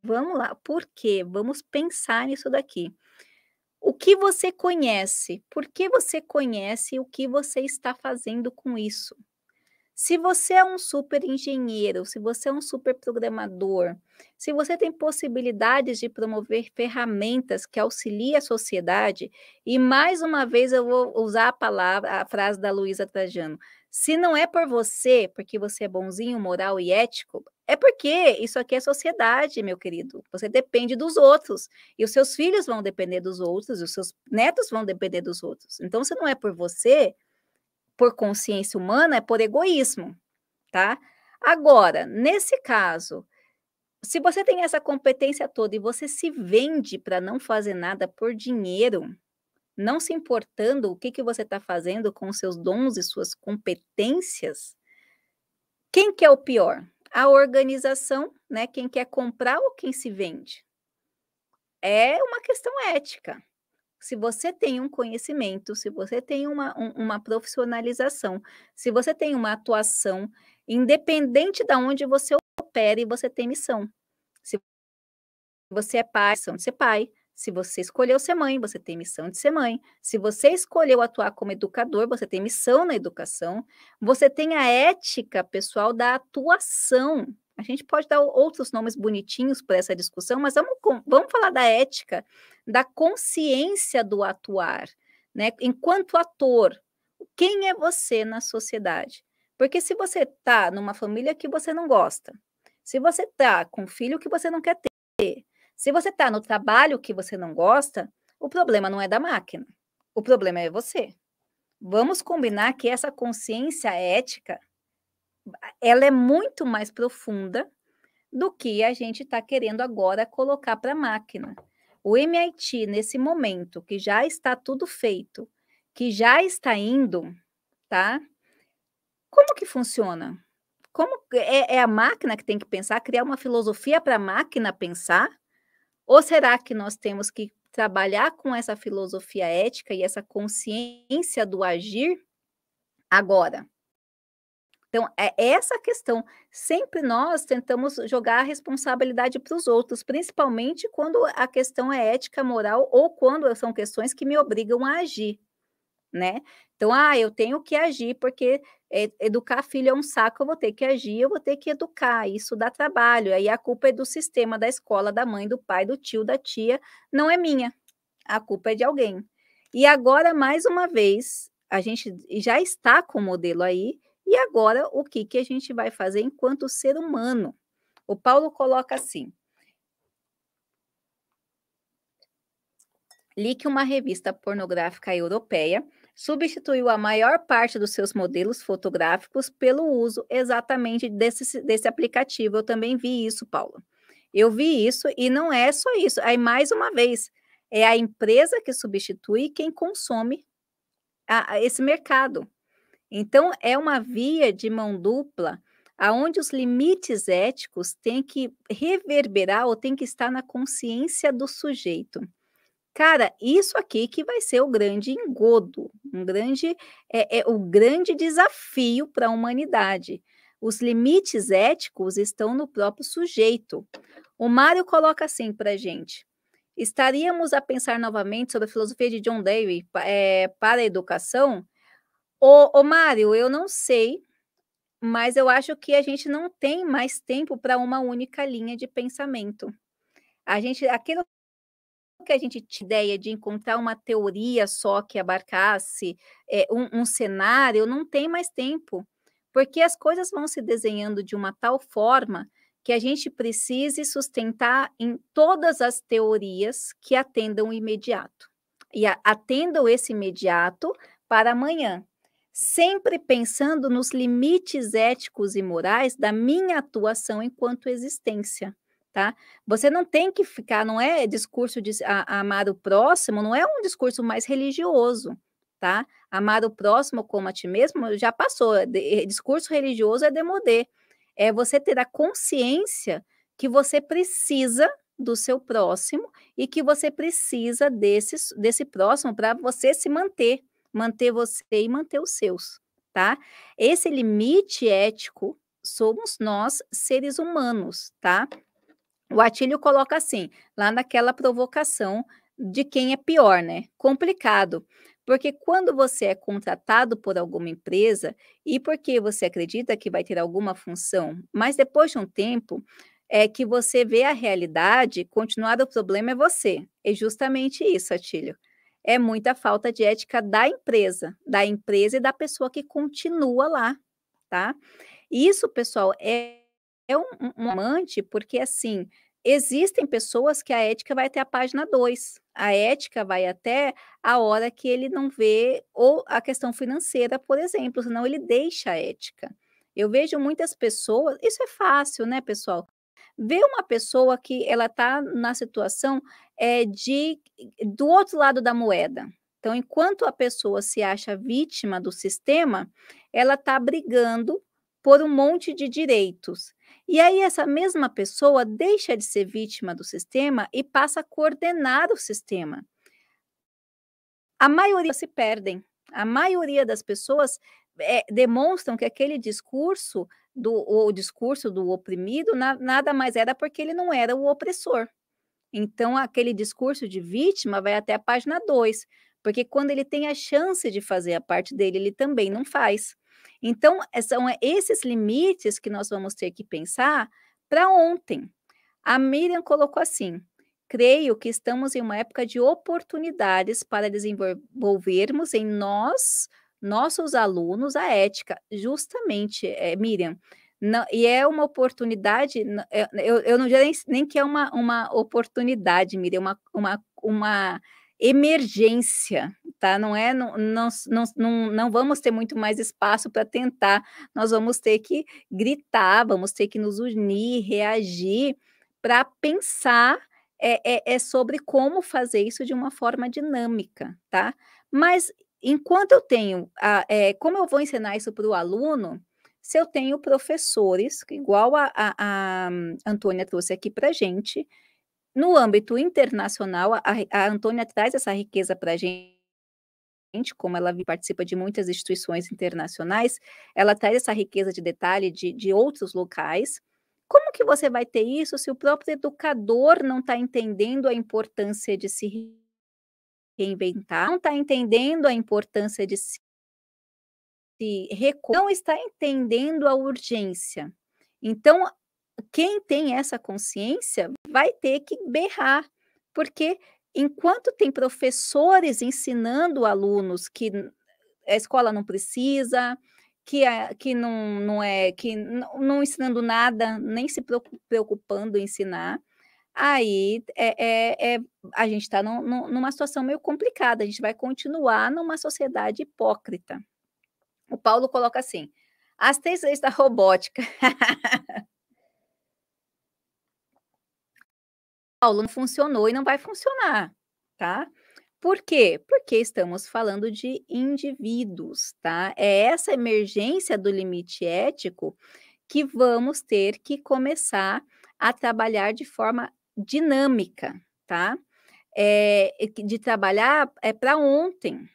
vamos lá, por quê? Vamos pensar nisso daqui. O que você conhece? Por que você conhece o que você está fazendo com isso? Se você é um super engenheiro, se você é um super programador, se você tem possibilidades de promover ferramentas que auxiliem a sociedade, e mais uma vez eu vou usar a palavra, a frase da Luísa Trajano, se não é por você, porque você é bonzinho, moral e ético, é porque isso aqui é sociedade, meu querido. Você depende dos outros. E os seus filhos vão depender dos outros, os seus netos vão depender dos outros. Então, se não é por você, por consciência humana, é por egoísmo, tá? Agora, nesse caso, se você tem essa competência toda e você se vende para não fazer nada por dinheiro, não se importando o que, que você está fazendo com seus dons e suas competências, quem que é o pior? A organização, né? Quem quer comprar ou quem se vende? É uma questão ética. Se você tem um conhecimento, se você tem uma, um, uma profissionalização, se você tem uma atuação, independente de onde você opere, você tem missão. Se você é pai, é missão de ser pai. Se você escolheu ser mãe, você tem missão de ser mãe. Se você escolheu atuar como educador, você tem missão na educação. Você tem a ética pessoal da atuação. A gente pode dar outros nomes bonitinhos para essa discussão, mas vamos, vamos falar da ética, da consciência do atuar. Né? Enquanto ator, quem é você na sociedade? Porque se você está numa família que você não gosta, se você está com um filho que você não quer ter, se você está no trabalho que você não gosta, o problema não é da máquina, o problema é você. Vamos combinar que essa consciência ética ela é muito mais profunda do que a gente está querendo agora colocar para a máquina. O MIT, nesse momento, que já está tudo feito, que já está indo, tá? Como que funciona? Como é, é a máquina que tem que pensar, criar uma filosofia para a máquina pensar? Ou será que nós temos que trabalhar com essa filosofia ética e essa consciência do agir agora? Então, é essa a questão. Sempre nós tentamos jogar a responsabilidade para os outros, principalmente quando a questão é ética, moral ou quando são questões que me obrigam a agir né? Então, ah, eu tenho que agir, porque educar filho é um saco, eu vou ter que agir, eu vou ter que educar, isso dá trabalho. Aí a culpa é do sistema, da escola, da mãe, do pai, do tio, da tia, não é minha, a culpa é de alguém. E agora, mais uma vez, a gente já está com o modelo aí, e agora o que, que a gente vai fazer enquanto ser humano? O Paulo coloca assim. Li que uma revista pornográfica europeia substituiu a maior parte dos seus modelos fotográficos pelo uso exatamente desse, desse aplicativo. Eu também vi isso, Paulo. Eu vi isso e não é só isso. Aí, é mais uma vez, é a empresa que substitui quem consome a, a esse mercado. Então, é uma via de mão dupla aonde os limites éticos têm que reverberar ou têm que estar na consciência do sujeito. Cara, isso aqui que vai ser o grande engodo, um grande é, é o grande desafio para a humanidade. Os limites éticos estão no próprio sujeito. O Mário coloca assim para gente: estaríamos a pensar novamente sobre a filosofia de John Dewey é, para a educação? Ô, ô Mário, eu não sei, mas eu acho que a gente não tem mais tempo para uma única linha de pensamento. A gente, aquilo que a gente tinha ideia de encontrar uma teoria só que abarcasse é, um, um cenário, não tem mais tempo, porque as coisas vão se desenhando de uma tal forma que a gente precise sustentar em todas as teorias que atendam o imediato e atendam esse imediato para amanhã, sempre pensando nos limites éticos e morais da minha atuação enquanto existência tá? Você não tem que ficar, não é discurso de a, amar o próximo, não é um discurso mais religioso, tá? Amar o próximo como a ti mesmo já passou. De, eh, discurso religioso é demodê. É você ter a consciência que você precisa do seu próximo e que você precisa desse, desse próximo para você se manter, manter você e manter os seus, tá? Esse limite ético somos nós, seres humanos, tá? O Atílio coloca assim, lá naquela provocação de quem é pior, né? Complicado. Porque quando você é contratado por alguma empresa e porque você acredita que vai ter alguma função, mas depois de um tempo é que você vê a realidade, continuar o problema é você. É justamente isso, Atílio. É muita falta de ética da empresa, da empresa e da pessoa que continua lá, tá? Isso, pessoal, é é um, um amante, porque assim, existem pessoas que a ética vai até a página 2. A ética vai até a hora que ele não vê, ou a questão financeira, por exemplo, senão ele deixa a ética. Eu vejo muitas pessoas, isso é fácil, né, pessoal? Ver uma pessoa que ela está na situação é, de do outro lado da moeda. Então, enquanto a pessoa se acha vítima do sistema, ela está brigando por um monte de direitos. E aí, essa mesma pessoa deixa de ser vítima do sistema e passa a coordenar o sistema. A maioria se perdem. A maioria das pessoas é, demonstram que aquele discurso do o discurso do oprimido na, nada mais era porque ele não era o opressor. Então, aquele discurso de vítima vai até a página 2, porque quando ele tem a chance de fazer a parte dele, ele também não faz. Então, eh, são eh, esses limites que nós vamos ter que pensar para ontem. A Miriam colocou assim: creio que estamos em uma época de oportunidades para desenvolvermos em nós, nossos alunos, a ética. Justamente, é, Miriam. Não, e é uma oportunidade, eu, eu não diria nem, nem que é uma, uma oportunidade, Miriam, uma, uma, uma emergência, tá? Não é, não, não, não, não vamos ter muito mais espaço para tentar, nós vamos ter que gritar, vamos ter que nos unir, reagir, para pensar é, é, é sobre como fazer isso de uma forma dinâmica, tá? Mas enquanto eu tenho, a, é, como eu vou ensinar isso para o aluno, se eu tenho professores, igual a, a, a Antônia trouxe aqui para gente, gente, no âmbito internacional, a, a Antônia traz essa riqueza para a gente como ela participa de muitas instituições internacionais, ela traz essa riqueza de detalhe de, de outros locais. Como que você vai ter isso se o próprio educador não está entendendo a importância de se reinventar, não está entendendo a importância de se recolher, não está entendendo a urgência? Então, quem tem essa consciência vai ter que berrar, porque enquanto tem professores ensinando alunos que a escola não precisa, que, que não, não é, que não, não ensinando nada, nem se preocupando em ensinar, aí é, é, é a gente está num, numa situação meio complicada, a gente vai continuar numa sociedade hipócrita. O Paulo coloca assim: as três leis da robótica. Paulo, não funcionou e não vai funcionar, tá? Por quê? Porque estamos falando de indivíduos, tá? É essa emergência do limite ético que vamos ter que começar a trabalhar de forma dinâmica, tá? É, de trabalhar é para ontem,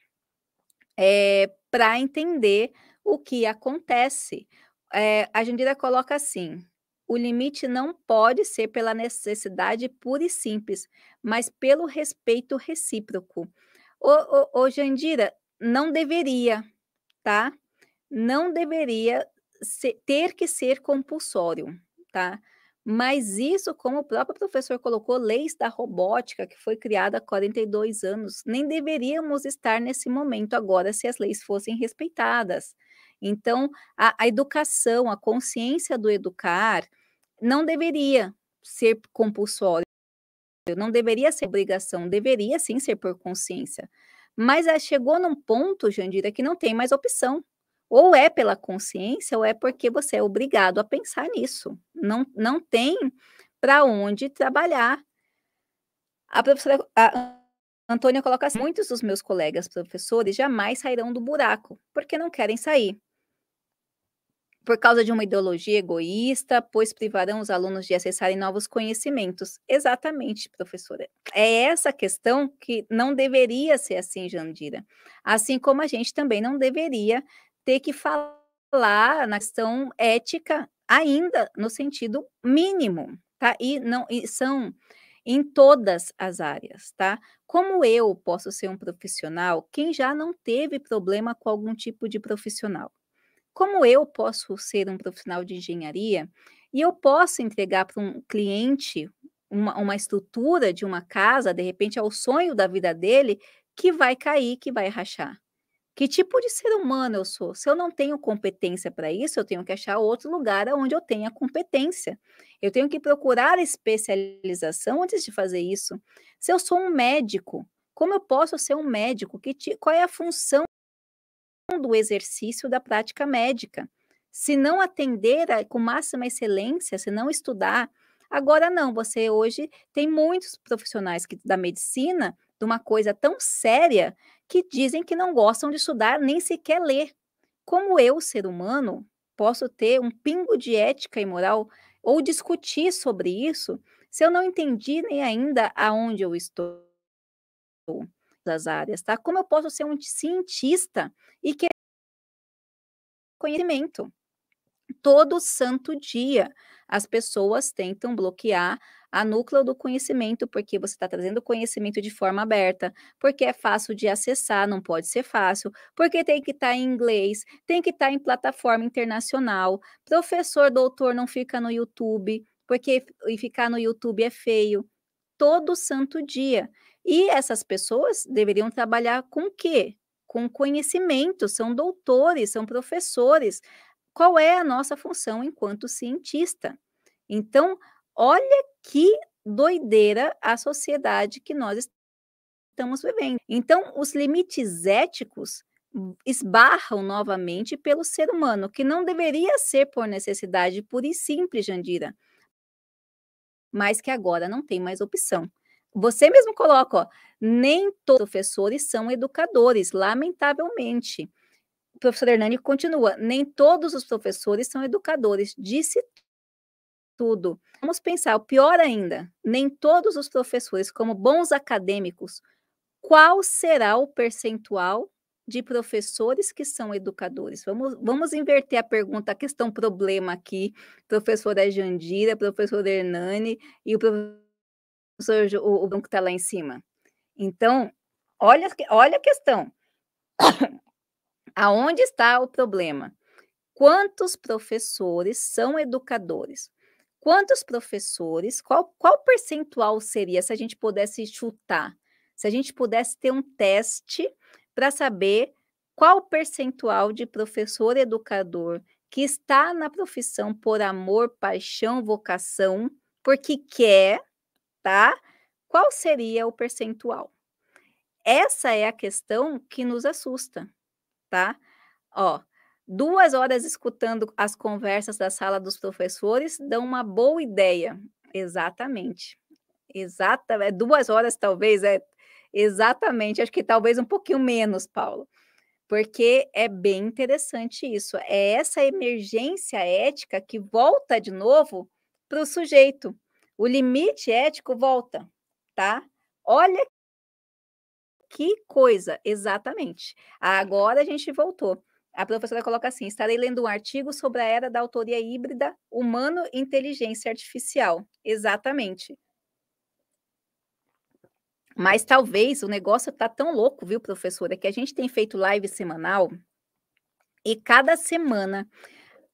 é, para entender o que acontece. É, a Jandira coloca assim: o limite não pode ser pela necessidade pura e simples, mas pelo respeito recíproco. O ô, Jandira, não deveria, tá? Não deveria ser, ter que ser compulsório, tá? Mas isso, como o próprio professor colocou, leis da robótica, que foi criada há 42 anos, nem deveríamos estar nesse momento agora se as leis fossem respeitadas. Então, a, a educação, a consciência do educar, não deveria ser compulsória. não deveria ser obrigação, deveria sim ser por consciência. Mas eh, chegou num ponto, Jandira, que não tem mais opção. Ou é pela consciência, ou é porque você é obrigado a pensar nisso. Não, não tem para onde trabalhar. A professora a Antônia coloca assim, muitos dos meus colegas professores jamais sairão do buraco, porque não querem sair por causa de uma ideologia egoísta, pois privarão os alunos de acessarem novos conhecimentos. Exatamente, professora. É essa questão que não deveria ser assim, Jandira. Assim como a gente também não deveria ter que falar na questão ética ainda no sentido mínimo, tá? E não e são em todas as áreas, tá? Como eu posso ser um profissional quem já não teve problema com algum tipo de profissional? como eu posso ser um profissional de engenharia e eu posso entregar para um cliente uma, uma estrutura de uma casa, de repente é o sonho da vida dele, que vai cair, que vai rachar. Que tipo de ser humano eu sou? Se eu não tenho competência para isso, eu tenho que achar outro lugar onde eu tenha competência. Eu tenho que procurar especialização antes de fazer isso. Se eu sou um médico, como eu posso ser um médico? Que qual é a função do exercício da prática médica. Se não atender a, eh, com máxima excelência, se não estudar, agora não. Você hoje tem muitos profissionais que, da medicina, de uma coisa tão séria, que dizem que não gostam de estudar nem sequer ler. Como eu, ser humano, posso ter um pingo de ética e moral ou discutir sobre isso se eu não entendi nem ainda aonde eu estou? das áreas, tá? Como eu posso ser um cientista e que conhecimento? Todo santo dia as pessoas tentam bloquear a núcleo do conhecimento, porque você está trazendo conhecimento de forma aberta, porque é fácil de acessar, não pode ser fácil, porque tem que estar tá em inglês, tem que estar tá em plataforma internacional, professor, doutor não fica no YouTube, porque ficar no YouTube é feio, todo santo dia. E essas pessoas deveriam trabalhar com o quê? Com conhecimento, são doutores, são professores. Qual é a nossa função enquanto cientista? Então, olha que doideira a sociedade que nós estamos vivendo. Então, os limites éticos esbarram novamente pelo ser humano, que não deveria ser por necessidade pura e simples, Jandira, mas que agora não tem mais opção você mesmo coloca, ó, nem todos os professores são educadores, lamentavelmente. O professor Hernani continua, nem todos os professores são educadores, disse tudo. Vamos pensar, o pior ainda, nem todos os professores, como bons acadêmicos, qual será o percentual de professores que são educadores? Vamos, vamos inverter a pergunta, a questão problema aqui, professora Jandira, professor Hernani e o professor hoje o, o banco está lá em cima. Então, olha, olha a questão. Aonde está o problema? Quantos professores são educadores? Quantos professores? Qual, qual percentual seria se a gente pudesse chutar? Se a gente pudesse ter um teste para saber qual percentual de professor educador que está na profissão por amor, paixão, vocação, porque quer tá? Qual seria o percentual? Essa é a questão que nos assusta, tá? Ó, duas horas escutando as conversas da sala dos professores dão uma boa ideia. Exatamente. Exata, é duas horas talvez, é exatamente, acho que talvez um pouquinho menos, Paulo porque é bem interessante isso. É essa emergência ética que volta de novo para o sujeito. O limite ético volta, tá? Olha que coisa, exatamente. Agora a gente voltou. A professora coloca assim: estarei lendo um artigo sobre a era da autoria híbrida humano-inteligência artificial. Exatamente. Mas talvez o negócio está tão louco, viu, professora, que a gente tem feito live semanal e cada semana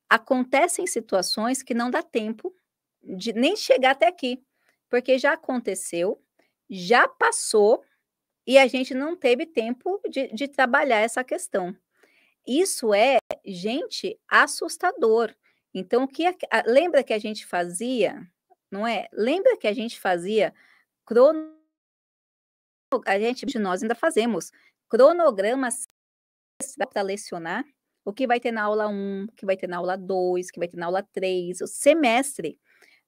acontecem situações que não dá tempo de nem chegar até aqui, porque já aconteceu, já passou e a gente não teve tempo de, de trabalhar essa questão. Isso é, gente, assustador. Então, o que a, lembra que a gente fazia, não é? Lembra que a gente fazia crono, a gente de nós ainda fazemos cronogramas para lecionar, o que vai ter na aula 1, o que vai ter na aula 2, o que vai ter na aula 3, o semestre.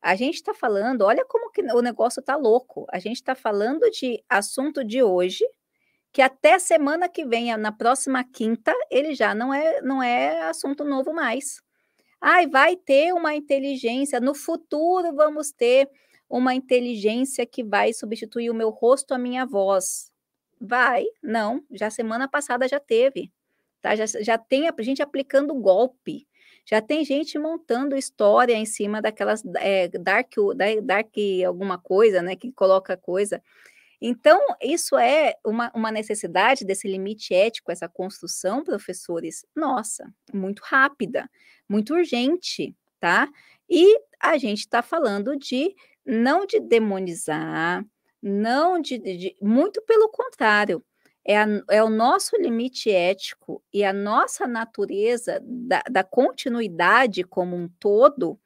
A gente está falando, olha como que o negócio está louco. A gente está falando de assunto de hoje, que até semana que vem, na próxima quinta, ele já não é, não é assunto novo mais. Ai, vai ter uma inteligência, no futuro vamos ter uma inteligência que vai substituir o meu rosto, a minha voz. Vai, não, já semana passada já teve. Tá? Já, já tem a gente aplicando golpe já tem gente montando história em cima daquelas é, dark, dark alguma coisa, né, que coloca coisa. Então, isso é uma, uma necessidade desse limite ético, essa construção, professores, nossa, muito rápida, muito urgente, tá? E a gente está falando de não de demonizar, não de, de, muito pelo contrário, é, a, é, o nosso limite ético e a nossa natureza da, da, continuidade como um todo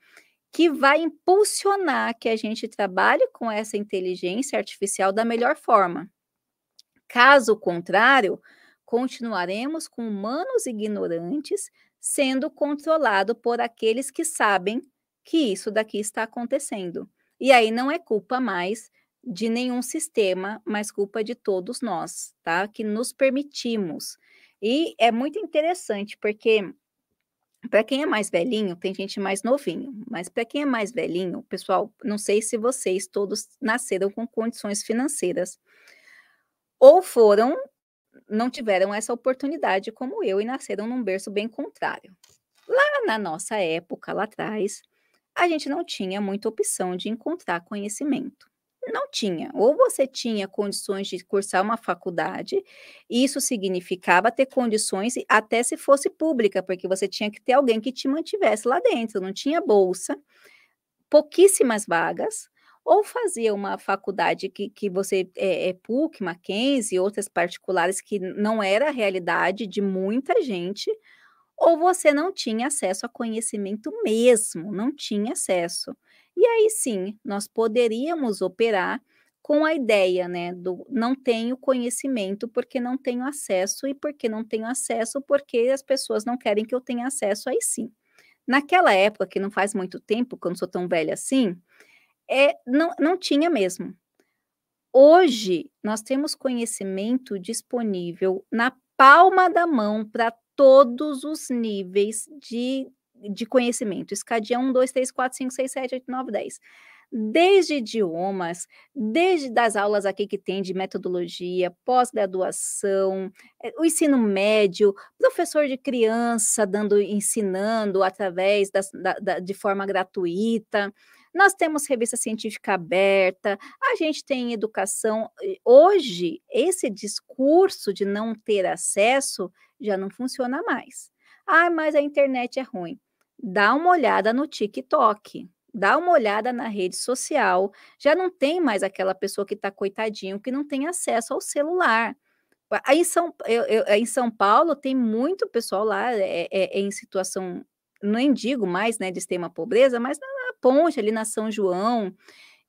que vai impulsionar que a gente trabalhe com essa inteligência artificial da melhor forma. Caso contrário, continuaremos com humanos ignorantes sendo controlado por aqueles que sabem que isso daqui está acontecendo. E aí não é culpa mais de nenhum sistema, mas culpa de todos nós, tá? Que nos permitimos. E é muito interessante porque para quem é mais velhinho, tem gente mais novinho, mas para quem é mais velhinho, pessoal, não sei se vocês todos nasceram com condições financeiras ou foram não tiveram essa oportunidade como eu e nasceram num berço bem contrário. Lá na nossa época, lá atrás, a gente não tinha muita opção de encontrar conhecimento não tinha. Ou você tinha condições de cursar uma faculdade, e isso significava ter condições, até se fosse pública, porque você tinha que ter alguém que te mantivesse lá dentro, não tinha bolsa, pouquíssimas vagas, ou fazia uma faculdade que, que você é, é PUC, Mackenzie, outras particulares que não era a realidade de muita gente, ou você não tinha acesso a conhecimento mesmo, não tinha acesso. E aí sim, nós poderíamos operar com a ideia, né, do não tenho conhecimento porque não tenho acesso e porque não tenho acesso porque as pessoas não querem que eu tenha acesso aí sim. Naquela época, que não faz muito tempo, quando sou tão velha assim, é, não, não tinha mesmo. Hoje, nós temos conhecimento disponível na palma da mão para todos os níveis de de conhecimento. Escadia 1, 2, 3, 4, 5, 6, 7, 8, 9, 10 desde idiomas, desde das aulas aqui que tem de metodologia, pós-graduação, eh, o ensino médio, professor de criança dando, ensinando através das, da, da, de forma gratuita. Nós temos revista científica aberta, a gente tem educação. Hoje, esse discurso de não ter acesso já não funciona mais. Ah, mas a internet é ruim dá uma olhada no TikTok, dá uma olhada na rede social. Já não tem mais aquela pessoa que está coitadinho, que não tem acesso ao celular. Aí em São, eu, eu, em São Paulo tem muito pessoal lá é, é, é em situação, nem digo mais, né, de extrema pobreza, mas na ponte, ali na São João.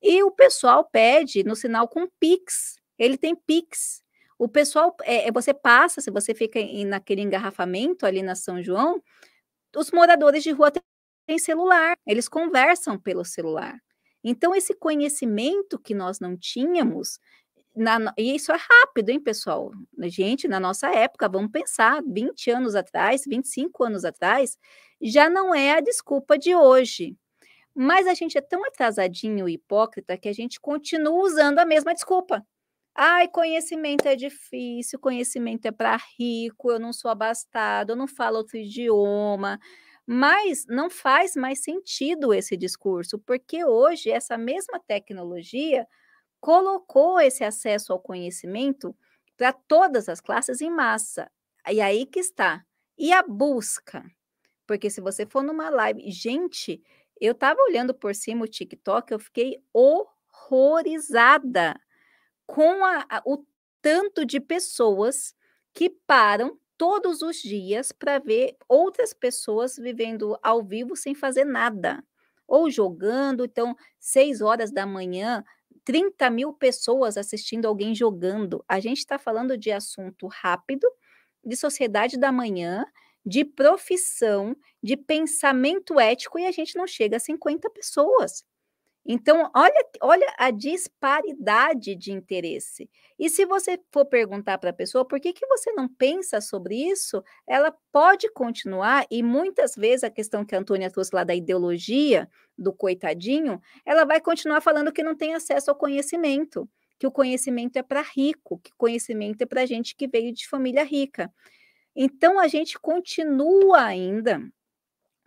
E o pessoal pede no sinal com Pix. Ele tem Pix. O pessoal, é, é você passa, se você fica em, naquele engarrafamento ali na São João, os moradores de rua têm celular, eles conversam pelo celular. Então, esse conhecimento que nós não tínhamos, na, e isso é rápido, hein, pessoal? Gente, na nossa época, vamos pensar, 20 anos atrás, 25 anos atrás, já não é a desculpa de hoje. Mas a gente é tão atrasadinho e hipócrita que a gente continua usando a mesma desculpa. Ai, conhecimento é difícil, conhecimento é para rico, eu não sou abastado, eu não falo outro idioma. Mas não faz mais sentido esse discurso, porque hoje essa mesma tecnologia colocou esse acesso ao conhecimento para todas as classes em massa. E aí que está. E a busca? Porque se você for numa live, gente, eu estava olhando por cima o TikTok, eu fiquei horrorizada com a, a, o tanto de pessoas que param todos os dias para ver outras pessoas vivendo ao vivo sem fazer nada, ou jogando. Então, seis horas da manhã, 30 mil pessoas assistindo alguém jogando. A gente está falando de assunto rápido, de sociedade da manhã, de profissão, de pensamento ético, e a gente não chega a 50 pessoas. Então, olha, olha a disparidade de interesse. E se você for perguntar para a pessoa por que, que você não pensa sobre isso, ela pode continuar, e muitas vezes a questão que a Antônia trouxe lá da ideologia, do coitadinho, ela vai continuar falando que não tem acesso ao conhecimento, que o conhecimento é para rico, que conhecimento é para gente que veio de família rica. Então, a gente continua ainda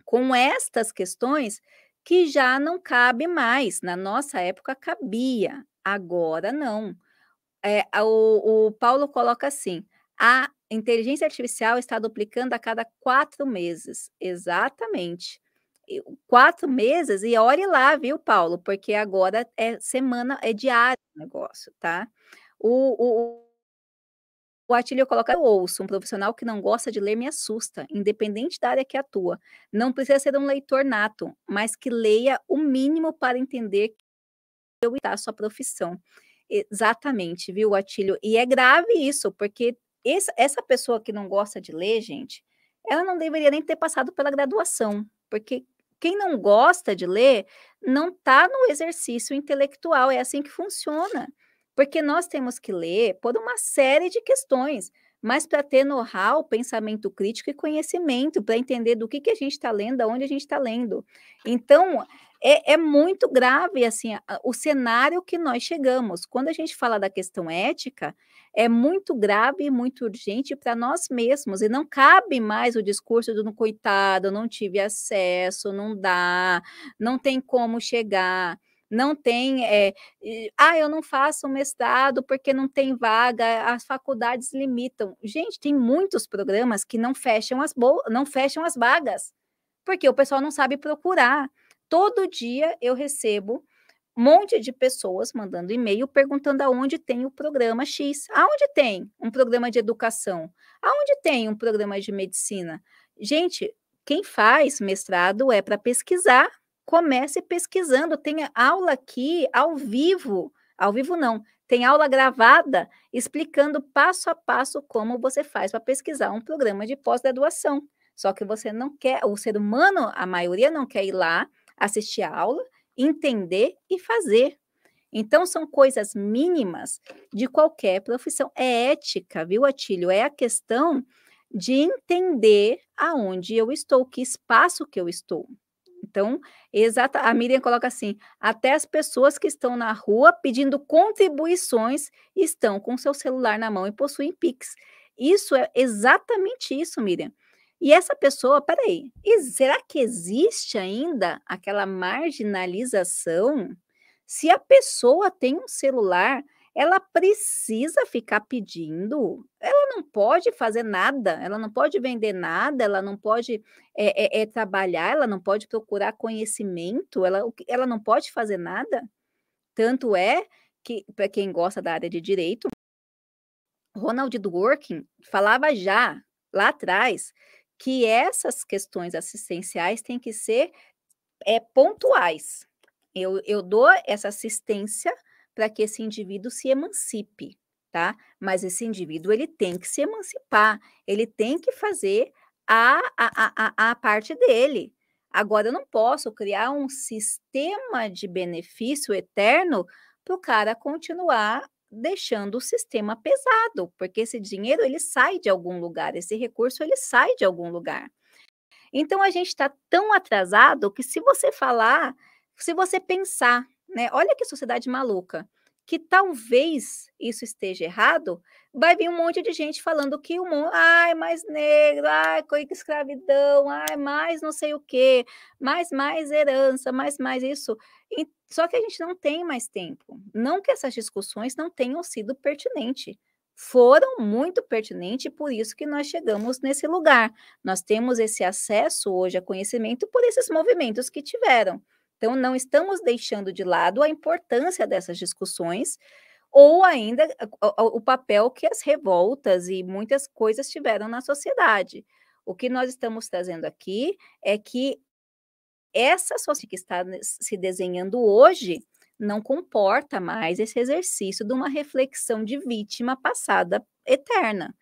com estas questões que já não cabe mais. Na nossa época cabia, agora não. É, o, o Paulo coloca assim: a inteligência artificial está duplicando a cada quatro meses. Exatamente. Quatro meses, e olhe lá, viu, Paulo? Porque agora é semana, é diário o negócio, tá? O, o, o Atílio coloca: Eu ouço, um profissional que não gosta de ler me assusta, independente da área que atua. Não precisa ser um leitor nato, mas que leia o mínimo para entender que eu está a sua profissão. Exatamente, viu, Atílio? E é grave isso, porque essa pessoa que não gosta de ler, gente, ela não deveria nem ter passado pela graduação, porque quem não gosta de ler não está no exercício intelectual, é assim que funciona. Porque nós temos que ler por uma série de questões, mas para ter know-how, pensamento crítico e conhecimento, para entender do que, que a gente está lendo, aonde a gente está lendo. Então, é, é, muito grave assim o cenário que nós chegamos. Quando a gente fala da questão ética, é muito grave e muito urgente para nós mesmos. E não cabe mais o discurso do coitado, não tive acesso, não dá, não tem como chegar não tem. É, ah, eu não faço mestrado porque não tem vaga, as faculdades limitam. Gente, tem muitos programas que não fecham as, não fecham as vagas, porque o pessoal não sabe procurar. Todo dia eu recebo um monte de pessoas mandando e-mail perguntando aonde tem o programa X. Aonde tem um programa de educação? Aonde tem um programa de medicina? Gente, quem faz mestrado é para pesquisar, comece pesquisando. Tem aula aqui ao vivo, ao vivo não, tem aula gravada explicando passo a passo como você faz para pesquisar um programa de pós-graduação. Só que você não quer, o ser humano, a maioria não quer ir lá assistir a aula, entender e fazer. Então, são coisas mínimas de qualquer profissão. É ética, viu, Atílio? É a questão de entender aonde eu estou, que espaço que eu estou. Então, exata, a Miriam coloca assim: até as pessoas que estão na rua pedindo contribuições estão com seu celular na mão e possuem Pix. Isso é exatamente isso, Miriam. E essa pessoa, peraí, será que existe ainda aquela marginalização? Se a pessoa tem um celular, ela precisa ficar pedindo, ela não pode fazer nada, ela não pode vender nada, ela não pode é, é, trabalhar, ela não pode procurar conhecimento, ela, ela não pode fazer nada. Tanto é que, para quem gosta da área de direito, Ronald Dworkin falava já, lá atrás, que essas questões assistenciais têm que ser é, pontuais. Eu, eu dou essa assistência para que esse indivíduo se emancipe, tá? Mas esse indivíduo ele tem que se emancipar, ele tem que fazer a, a, a, a parte dele. Agora, eu não posso criar um sistema de benefício eterno para o cara continuar deixando o sistema pesado, porque esse dinheiro ele sai de algum lugar, esse recurso ele sai de algum lugar. Então a gente está tão atrasado que se você falar, se você pensar né? Olha que sociedade maluca. Que talvez isso esteja errado, vai vir um monte de gente falando que o mundo, ai, mais negro, ai, escravidão, ai, mais não sei o quê, mais, mais herança, mais, mais isso. E, só que a gente não tem mais tempo. Não que essas discussões não tenham sido pertinentes foram muito pertinentes, por isso que nós chegamos nesse lugar. Nós temos esse acesso hoje a conhecimento por esses movimentos que tiveram. Então, não estamos deixando de lado a importância dessas discussões ou ainda ah, ah, o papel que as revoltas e muitas coisas tiveram na sociedade. O que nós estamos trazendo aqui é que essa sociedade que está se desenhando hoje não comporta mais esse exercício de uma reflexão de vítima passada eterna.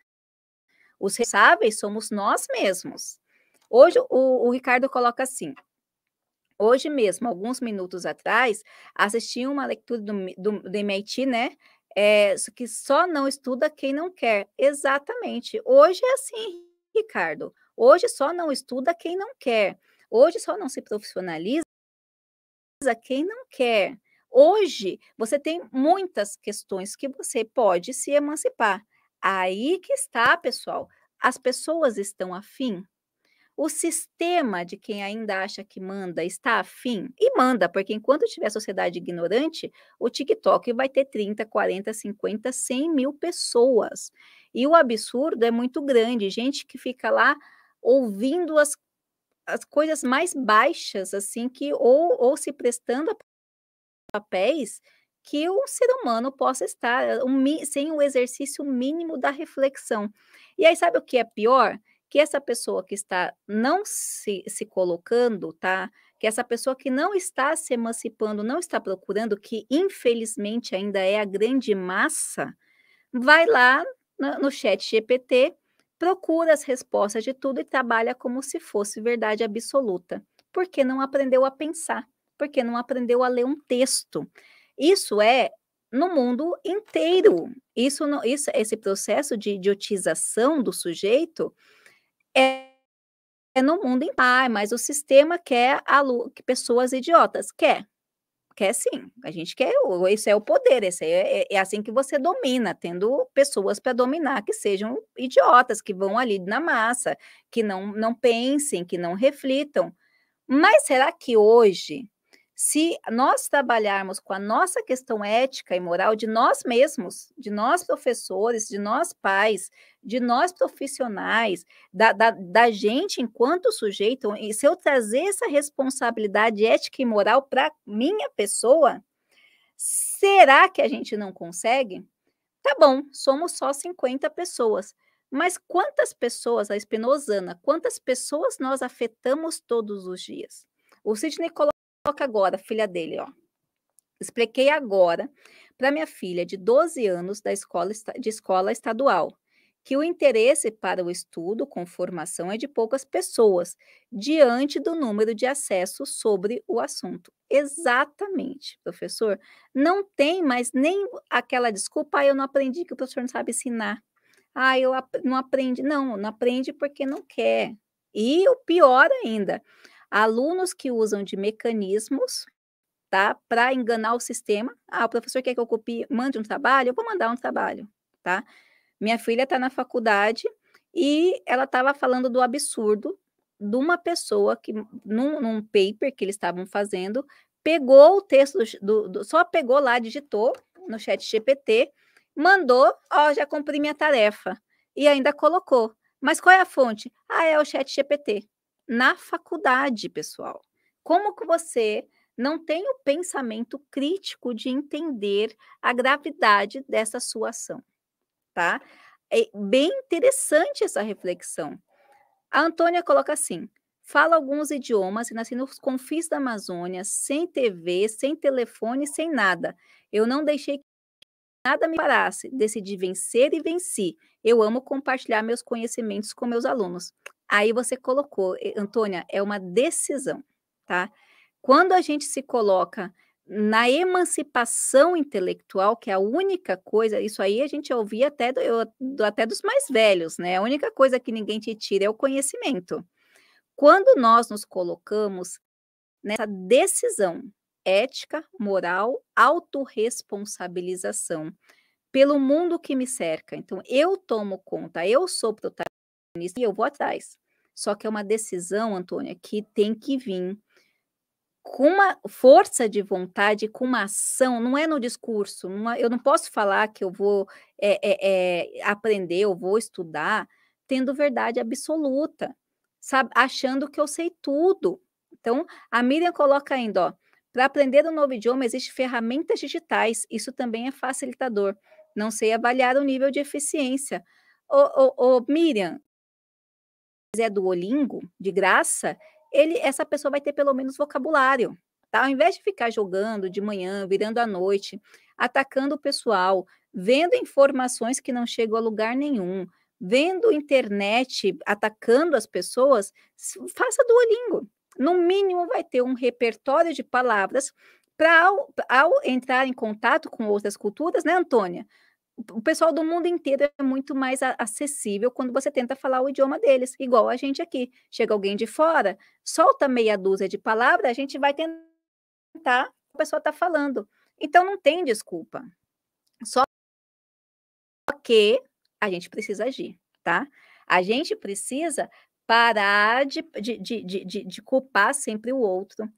Os responsáveis somos nós mesmos. Hoje o, o Ricardo coloca assim: Hoje mesmo, alguns minutos atrás, assisti uma leitura do, do, do MIT, né? É, que só não estuda quem não quer. Exatamente. Hoje é assim, Ricardo. Hoje só não estuda quem não quer. Hoje só não se profissionaliza quem não quer. Hoje você tem muitas questões que você pode se emancipar. Aí que está, pessoal. As pessoas estão afim o sistema de quem ainda acha que manda está afim e manda, porque enquanto tiver sociedade ignorante, o TikTok vai ter 30, 40, 50, 100 mil pessoas. E o absurdo é muito grande, gente que fica lá ouvindo as, as coisas mais baixas, assim, que ou, ou se prestando a papéis que o ser humano possa estar um, eh, sem o exercício mínimo da reflexão. E aí, sabe o que é pior? que essa pessoa que está não se, se colocando, tá? Que essa pessoa que não está se emancipando, não está procurando, que infelizmente ainda é a grande massa, vai lá no, no chat GPT, procura as respostas de tudo e trabalha como se fosse verdade absoluta, porque não aprendeu a pensar, porque não aprendeu a ler um texto. Isso é no mundo inteiro. Isso, isso esse processo de idiotização do sujeito é, é no mundo em pai, mas o sistema quer pessoas idiotas. Quer. Quer sim. A gente quer. Isso é o poder. Esse é, é, é assim que você domina, tendo pessoas para dominar que sejam idiotas, que vão ali na massa, que não, não pensem, que não reflitam. Mas será que hoje se nós trabalharmos com a nossa questão ética e moral de nós mesmos, de nós professores, de nós pais, de nós profissionais, da, da, da gente enquanto sujeito, e se eu trazer essa responsabilidade ética e moral para minha pessoa, será que a gente não consegue? Tá bom, somos só 50 pessoas. Mas quantas pessoas, a espinosana, quantas pessoas nós afetamos todos os dias? O Sidney coloca Coloca agora, filha dele, ó. Expliquei agora para minha filha de 12 anos da escola, de escola estadual que o interesse para o estudo com formação é de poucas pessoas, diante do número de acessos sobre o assunto. Exatamente, professor. Não tem mais nem aquela desculpa, ah, eu não aprendi que o professor não sabe ensinar. Ah, eu não aprendi. Não, não aprende porque não quer. E o pior ainda, alunos que usam de mecanismos tá, para enganar o sistema. Ah, o professor quer que eu copie, mande um trabalho, eu vou mandar um trabalho, tá? Minha filha está na faculdade e ela estava falando do absurdo de uma pessoa que, num, num paper que eles estavam fazendo, pegou o texto, do, do, só pegou lá, digitou no chat GPT, mandou, ó, já cumpri minha tarefa, e ainda colocou. Mas qual é a fonte? Ah, é o chat GPT na faculdade, pessoal. Como que você não tem o pensamento crítico de entender a gravidade dessa sua ação, tá? É bem interessante essa reflexão. A Antônia coloca assim: fala alguns idiomas e nasci nos confins da Amazônia, sem TV, sem telefone, sem nada. Eu não deixei que nada me parasse, decidi vencer e venci. Eu amo compartilhar meus conhecimentos com meus alunos. Aí você colocou, Antônia, é uma decisão, tá? Quando a gente se coloca na emancipação intelectual, que é a única coisa, isso aí a gente ouvia até, do, eu, do, até dos mais velhos, né? A única coisa que ninguém te tira é o conhecimento. Quando nós nos colocamos nessa decisão ética, moral, autorresponsabilização pelo mundo que me cerca. Então, eu tomo conta, eu sou protagonista e eu vou atrás. Só que é uma decisão, Antônia, que tem que vir com uma força de vontade, com uma ação, não é no discurso. Não é, eu não posso falar que eu vou é, é, aprender, eu vou estudar, tendo verdade absoluta, sabe, achando que eu sei tudo. Então, a Miriam coloca ainda, ó, para aprender um novo idioma, existem ferramentas digitais, isso também é facilitador. Não sei avaliar o nível de eficiência. Ô, ô, ô Miriam, fizer é Duolingo de graça, ele, essa pessoa vai ter pelo menos vocabulário. Tá? Ao invés de ficar jogando de manhã, virando à noite, atacando o pessoal, vendo informações que não chegam a lugar nenhum, vendo internet atacando as pessoas, faça Duolingo. No mínimo, vai ter um repertório de palavras para, ao, ao entrar em contato com outras culturas, né, Antônia? o pessoal do mundo inteiro é muito mais acessível quando você tenta falar o idioma deles, igual a gente aqui. Chega alguém de fora, solta meia dúzia de palavras, a gente vai tentar, a pessoa está falando. Então não tem desculpa. Só que a gente precisa agir, tá? A gente precisa parar de, de, de, de, de culpar sempre o outro.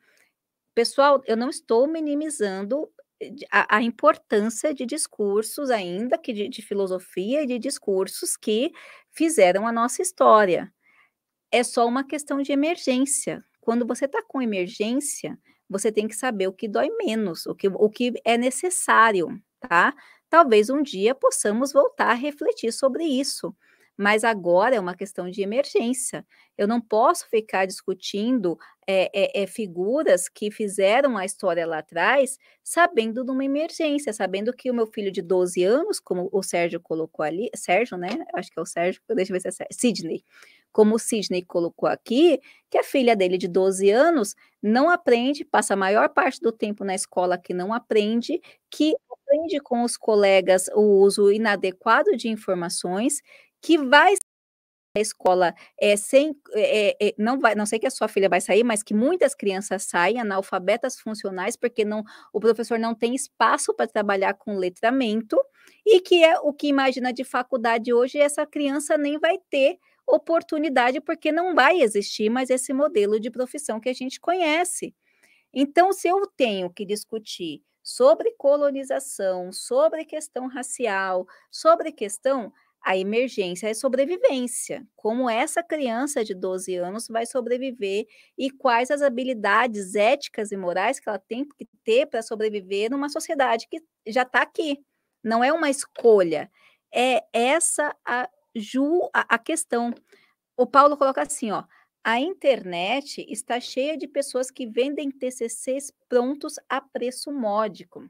Pessoal, eu não estou minimizando a, a, importância de discursos, ainda que de, de filosofia e de discursos que fizeram a nossa história. É só uma questão de emergência. Quando você está com emergência, você tem que saber o que dói menos, o que, o que é necessário, tá? Talvez um dia possamos voltar a refletir sobre isso mas agora é uma questão de emergência. Eu não posso ficar discutindo é, é, é, figuras que fizeram a história lá atrás, sabendo de uma emergência, sabendo que o meu filho de 12 anos, como o Sérgio colocou ali, Sérgio, né? Acho que é o Sérgio, deixa eu ver se é Sérgio, Sidney. Como o Sidney colocou aqui, que a filha dele de 12 anos não aprende, passa a maior parte do tempo na escola que não aprende, que aprende com os colegas o uso inadequado de informações, que vai a escola é sem é, é, não vai não sei que a sua filha vai sair mas que muitas crianças saem analfabetas funcionais porque não o professor não tem espaço para trabalhar com letramento e que é o que imagina de faculdade hoje essa criança nem vai ter oportunidade porque não vai existir mais esse modelo de profissão que a gente conhece então se eu tenho que discutir sobre colonização sobre questão racial sobre questão a emergência é sobrevivência. Como essa criança de 12 anos vai sobreviver e quais as habilidades éticas e morais que ela tem que ter para sobreviver numa sociedade que já está aqui. Não é uma escolha. É essa a, ju, a, a questão. O Paulo coloca assim, ó. A internet está cheia de pessoas que vendem TCCs prontos a preço módico.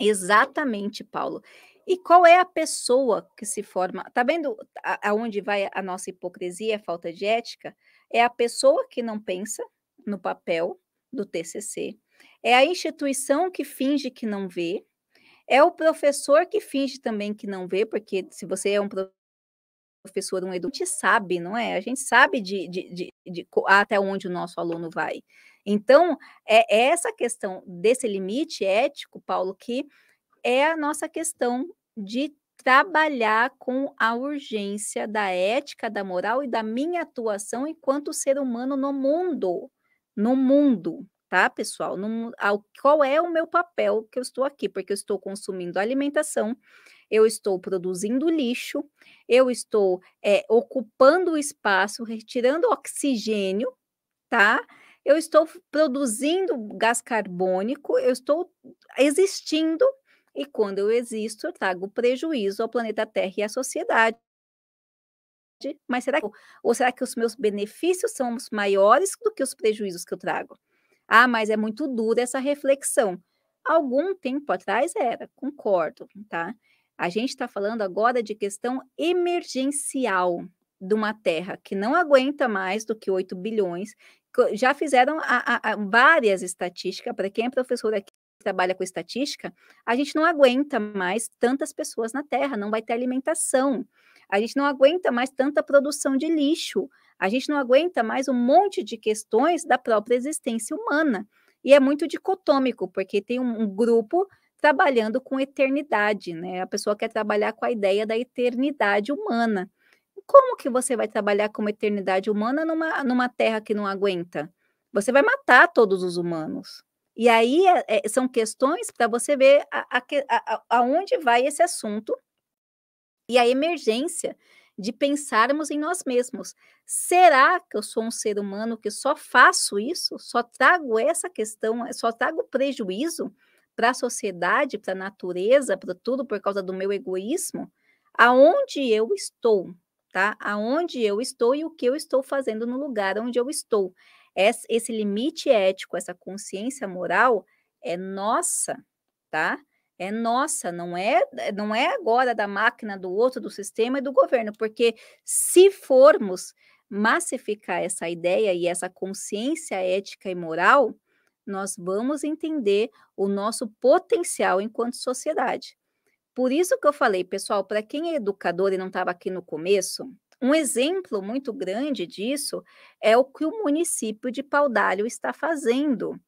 Exatamente, Paulo. E qual é a pessoa que se forma? Tá vendo aonde vai a nossa hipocrisia, a falta de ética? É a pessoa que não pensa no papel do TCC, é a instituição que finge que não vê, é o professor que finge também que não vê, porque se você é um professor, um educador, a gente sabe, não é? A gente sabe de, de, de, de até onde o nosso aluno vai. Então, é, é essa questão desse limite ético, Paulo, que é a nossa questão de trabalhar com a urgência da ética, da moral e da minha atuação enquanto ser humano no mundo, no mundo, tá, pessoal? No, ao, qual é o meu papel que eu estou aqui? Porque eu estou consumindo alimentação, eu estou produzindo lixo, eu estou é, ocupando o espaço, retirando oxigênio, tá? Eu estou produzindo gás carbônico, eu estou existindo e quando eu existo, eu trago prejuízo ao planeta Terra e à sociedade. Mas será que, ou será que os meus benefícios são maiores do que os prejuízos que eu trago? Ah, mas é muito dura essa reflexão. Algum tempo atrás era, concordo, tá? A gente está falando agora de questão emergencial de uma Terra que não aguenta mais do que 8 bilhões. Já fizeram a, a, a várias estatísticas, para quem é professor aqui trabalha com estatística, a gente não aguenta mais tantas pessoas na Terra, não vai ter alimentação, a gente não aguenta mais tanta produção de lixo, a gente não aguenta mais um monte de questões da própria existência humana. E é muito dicotômico, porque tem um, grupo trabalhando com eternidade, né? A pessoa quer trabalhar com a ideia da eternidade humana. Como que você vai trabalhar com uma eternidade humana numa, numa terra que não aguenta? Você vai matar todos os humanos. E aí é, é são questões para você ver a, a, aonde vai esse assunto e a emergência de pensarmos em nós mesmos. Será que eu sou um ser humano que só faço isso, só trago essa questão, só trago prejuízo para a sociedade, para a natureza, para tudo por causa do meu egoísmo? Aonde eu estou, tá? Aonde eu estou e o que eu estou fazendo no lugar onde eu estou. Esse limite ético, essa consciência moral é nossa, tá? É nossa, não é, não é agora da máquina, do outro, do sistema e do governo, porque se formos massificar essa ideia e essa consciência ética e moral, nós vamos entender o nosso potencial enquanto sociedade. Por isso que eu falei, pessoal, para quem é educador e não estava aqui no começo, um exemplo muito grande disso é o que o município de Paudalho está fazendo.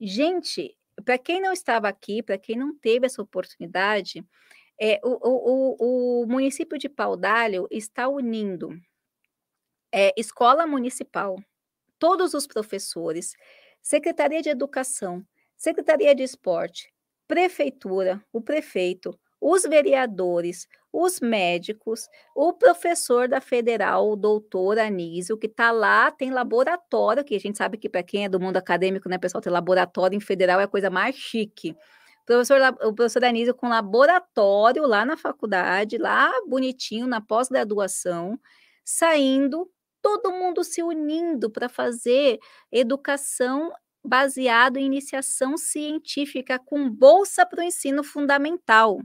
Gente, para quem não estava aqui, para quem não teve essa oportunidade, é, o, o, o, município de Paudalho está unindo é, escola municipal, todos os professores, Secretaria de Educação, Secretaria de Esporte, Prefeitura, o prefeito, os vereadores, os médicos, o professor da federal, o doutor Anísio, que está lá, tem laboratório, que a gente sabe que para quem é do mundo acadêmico, né, pessoal, ter laboratório em federal é a coisa mais chique. O professor, o professor Anísio com laboratório lá na faculdade, lá bonitinho, na pós-graduação, saindo, todo mundo se unindo para fazer educação baseado em iniciação científica com bolsa para o ensino fundamental.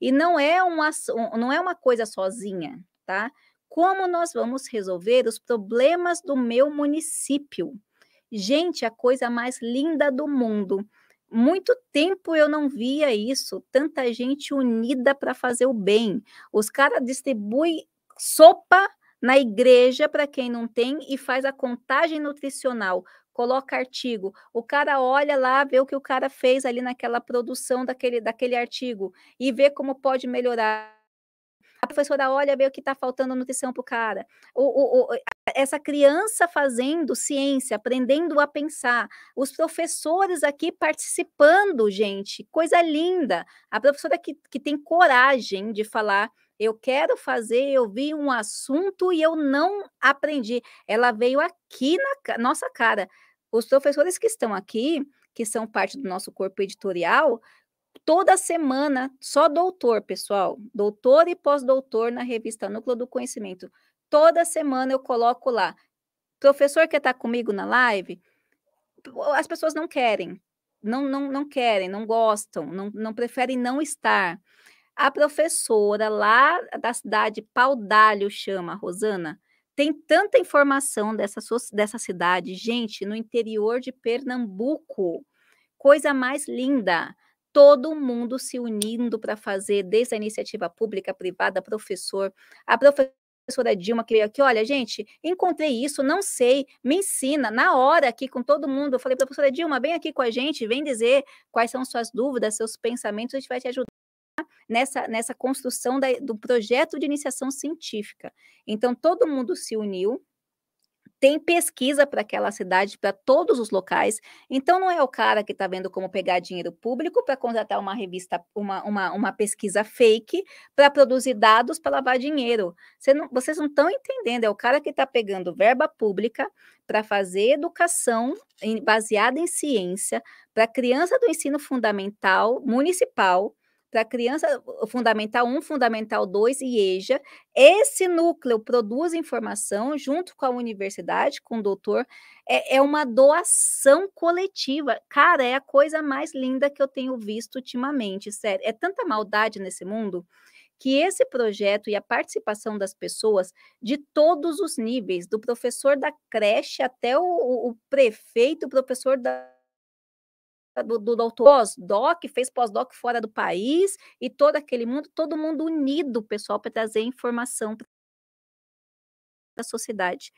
E não é uma, não é uma coisa sozinha, tá? Como nós vamos resolver os problemas do meu município? Gente, a coisa mais linda do mundo. Muito tempo eu não via isso, tanta gente unida para fazer o bem. Os caras distribuem sopa na igreja para quem não tem e faz a contagem nutricional coloca artigo. O cara olha lá, vê o que o cara fez ali naquela produção daquele, daquele artigo e vê como pode melhorar. A professora olha, vê o que está faltando nutrição para o cara. o, essa criança fazendo ciência, aprendendo a pensar, os professores aqui participando, gente, coisa linda. A professora que, que tem coragem de falar eu quero fazer, eu vi um assunto e eu não aprendi. Ela veio aqui na nossa cara. Os professores que estão aqui, que são parte do nosso corpo editorial, toda semana, só doutor, pessoal, doutor e pós-doutor na revista Núcleo do Conhecimento. Toda semana eu coloco lá. Professor que está comigo na live, as pessoas não querem, não, não, não querem, não gostam, não, não preferem não estar. A professora lá da cidade Paudalho chama, Rosana, tem tanta informação dessa, dessa cidade, gente, no interior de Pernambuco. Coisa mais linda todo mundo se unindo para fazer, desde a iniciativa pública, privada, professor, a professora Dilma que veio aqui, olha, gente, encontrei isso, não sei, me ensina, na hora aqui com todo mundo, eu falei, professora Dilma, vem aqui com a gente, vem dizer quais são suas dúvidas, seus pensamentos, a gente vai te ajudar nessa, nessa construção da, do projeto de iniciação científica. Então, todo mundo se uniu, tem pesquisa para aquela cidade, para todos os locais. Então, não é o cara que está vendo como pegar dinheiro público para contratar uma revista, uma, uma, uma pesquisa fake para produzir dados para lavar dinheiro. Você não, vocês não estão entendendo, é o cara que está pegando verba pública para fazer educação em, baseada em ciência para criança do ensino fundamental municipal para criança fundamental 1, fundamental 2 e EJA. Esse núcleo produz informação junto com a universidade, com o doutor. É, é uma doação coletiva. Cara, é a coisa mais linda que eu tenho visto ultimamente, sério. É tanta maldade nesse mundo que esse projeto e a participação das pessoas de todos os níveis, do professor da creche até o, o prefeito, o professor da eh, do, do doutor pós-doc, fez pós-doc fora do país e todo aquele mundo, todo mundo unido, pessoal, para trazer informação para a sociedade.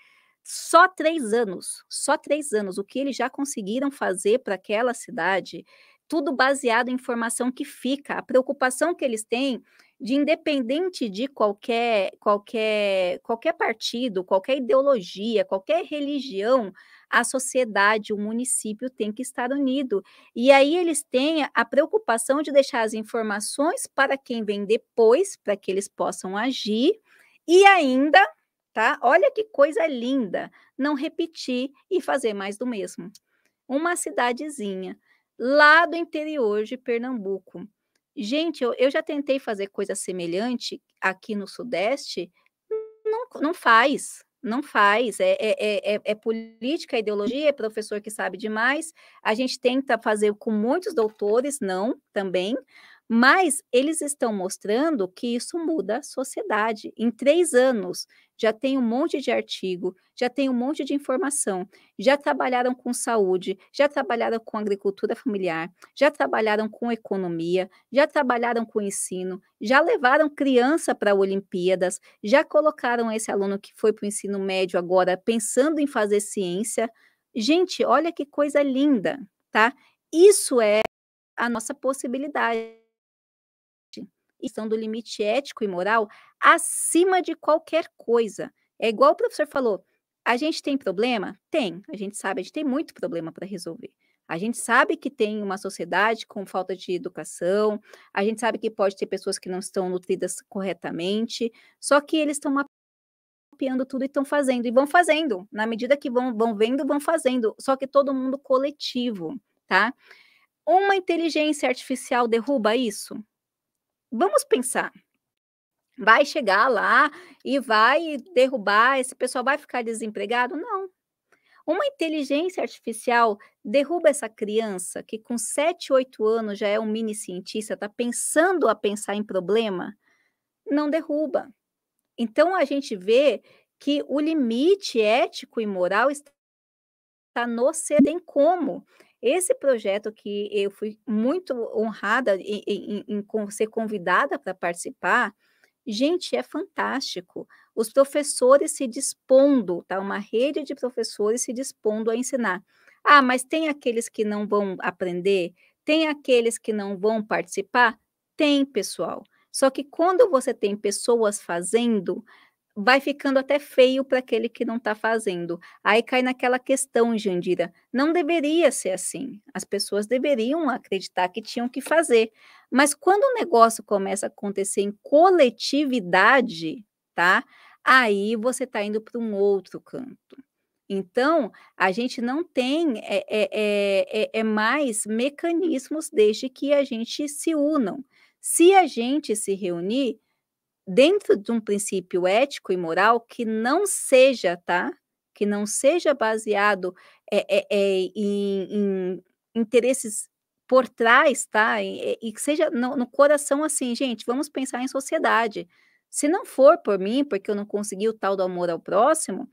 Só três anos, só três anos, o que eles já conseguiram fazer para aquela cidade tudo baseado em informação que fica. A preocupação que eles têm de independente de qualquer qualquer qualquer partido, qualquer ideologia, qualquer religião, a sociedade, o município tem que estar unido. E aí eles têm a preocupação de deixar as informações para quem vem depois, para que eles possam agir e ainda, tá? Olha que coisa linda, não repetir e fazer mais do mesmo. Uma cidadezinha lá do interior de Pernambuco. Gente, eu, eu já tentei fazer coisa semelhante aqui no Sudeste, não, não faz, não faz. É, é, é, é, é política, é ideologia, é professor que sabe demais. A gente tenta fazer com muitos doutores, não, também, mas eles estão mostrando que isso muda a sociedade. Em três anos, já tem um monte de artigo, já tem um monte de informação, já trabalharam com saúde, já trabalharam com agricultura familiar, já trabalharam com economia, já trabalharam com ensino, já levaram criança para Olimpíadas, já colocaram esse aluno que foi para o ensino médio agora pensando em fazer ciência. Gente, olha que coisa linda, tá? Isso é a nossa possibilidade e do limite ético e moral acima de qualquer coisa. É igual o professor falou: a gente tem problema? Tem. A gente sabe, a gente tem muito problema para resolver. A gente sabe que tem uma sociedade com falta de educação, a gente sabe que pode ter pessoas que não estão nutridas corretamente, só que eles estão mapeando tudo e estão fazendo, e vão fazendo, na medida que vão, vão vendo, vão fazendo, só que todo mundo coletivo, tá? Uma inteligência artificial derruba isso? vamos pensar. Vai chegar lá e vai derrubar, esse pessoal vai ficar desempregado? Não. Uma inteligência artificial derruba essa criança que com 7, 8 anos já é um mini cientista, está pensando a pensar em problema? Não derruba. Então a gente vê que o limite ético e moral está no ser em como esse projeto que eu fui muito honrada em, em, em ser convidada para participar, gente, é fantástico. Os professores se dispondo, tá? Uma rede de professores se dispondo a ensinar. Ah, mas tem aqueles que não vão aprender? Tem aqueles que não vão participar? Tem, pessoal. Só que quando você tem pessoas fazendo, vai ficando até feio para aquele que não está fazendo. Aí cai naquela questão, Jandira. Não deveria ser assim. As pessoas deveriam acreditar que tinham que fazer. Mas quando o negócio começa a acontecer em coletividade, tá? Aí você está indo para um outro canto. Então, a gente não tem é, é, é, é, é mais mecanismos desde que a gente se unam. Se a gente se reunir, dentro de um princípio ético e moral que não seja, tá? Que não seja baseado é, é, em, em interesses por trás, tá? E, e que seja no, no, coração assim, gente, vamos pensar em sociedade. Se não for por mim, porque eu não consegui o tal do amor ao próximo,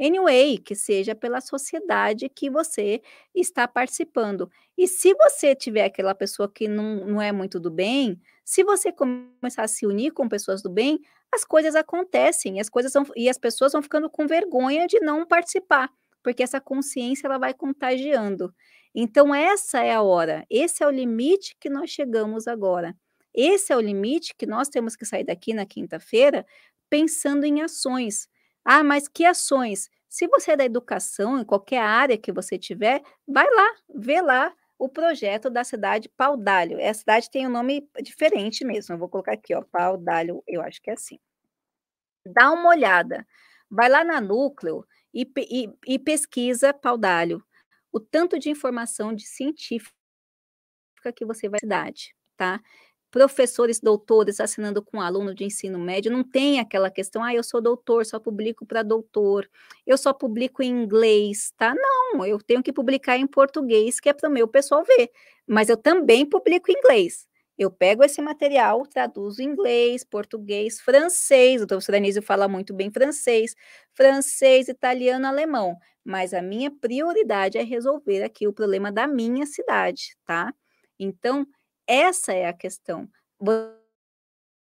anyway, que seja pela sociedade que você está participando. E se você tiver aquela pessoa que não, não é muito do bem, se você começar a se unir com pessoas do bem, as coisas acontecem, as coisas vão, e as pessoas vão ficando com vergonha de não participar, porque essa consciência ela vai contagiando. Então essa é a hora, esse é o limite que nós chegamos agora. Esse é o limite que nós temos que sair daqui na quinta-feira pensando em ações. Ah, mas que ações? Se você é da educação, em qualquer área que você tiver, vai lá, vê lá o projeto da cidade Paudalho. É a cidade tem um nome diferente mesmo. Eu vou colocar aqui, ó, Paudalho, eu acho que é assim. Dá uma olhada. Vai lá na Núcleo e, e, e pesquisa Paudalho. O tanto de informação de científica que você vai cidade, tá? professores doutores assinando com aluno de ensino médio, não tem aquela questão, ah, eu sou doutor, só publico para doutor, eu só publico em inglês, tá? Não, eu tenho que publicar em português, que é para o meu pessoal ver, mas eu também publico em inglês. Eu pego esse material, traduzo em inglês, português, francês, o professor Anísio fala muito bem francês, francês, italiano, alemão, mas a minha prioridade é resolver aqui o problema da minha cidade, tá? Então, essa é a questão.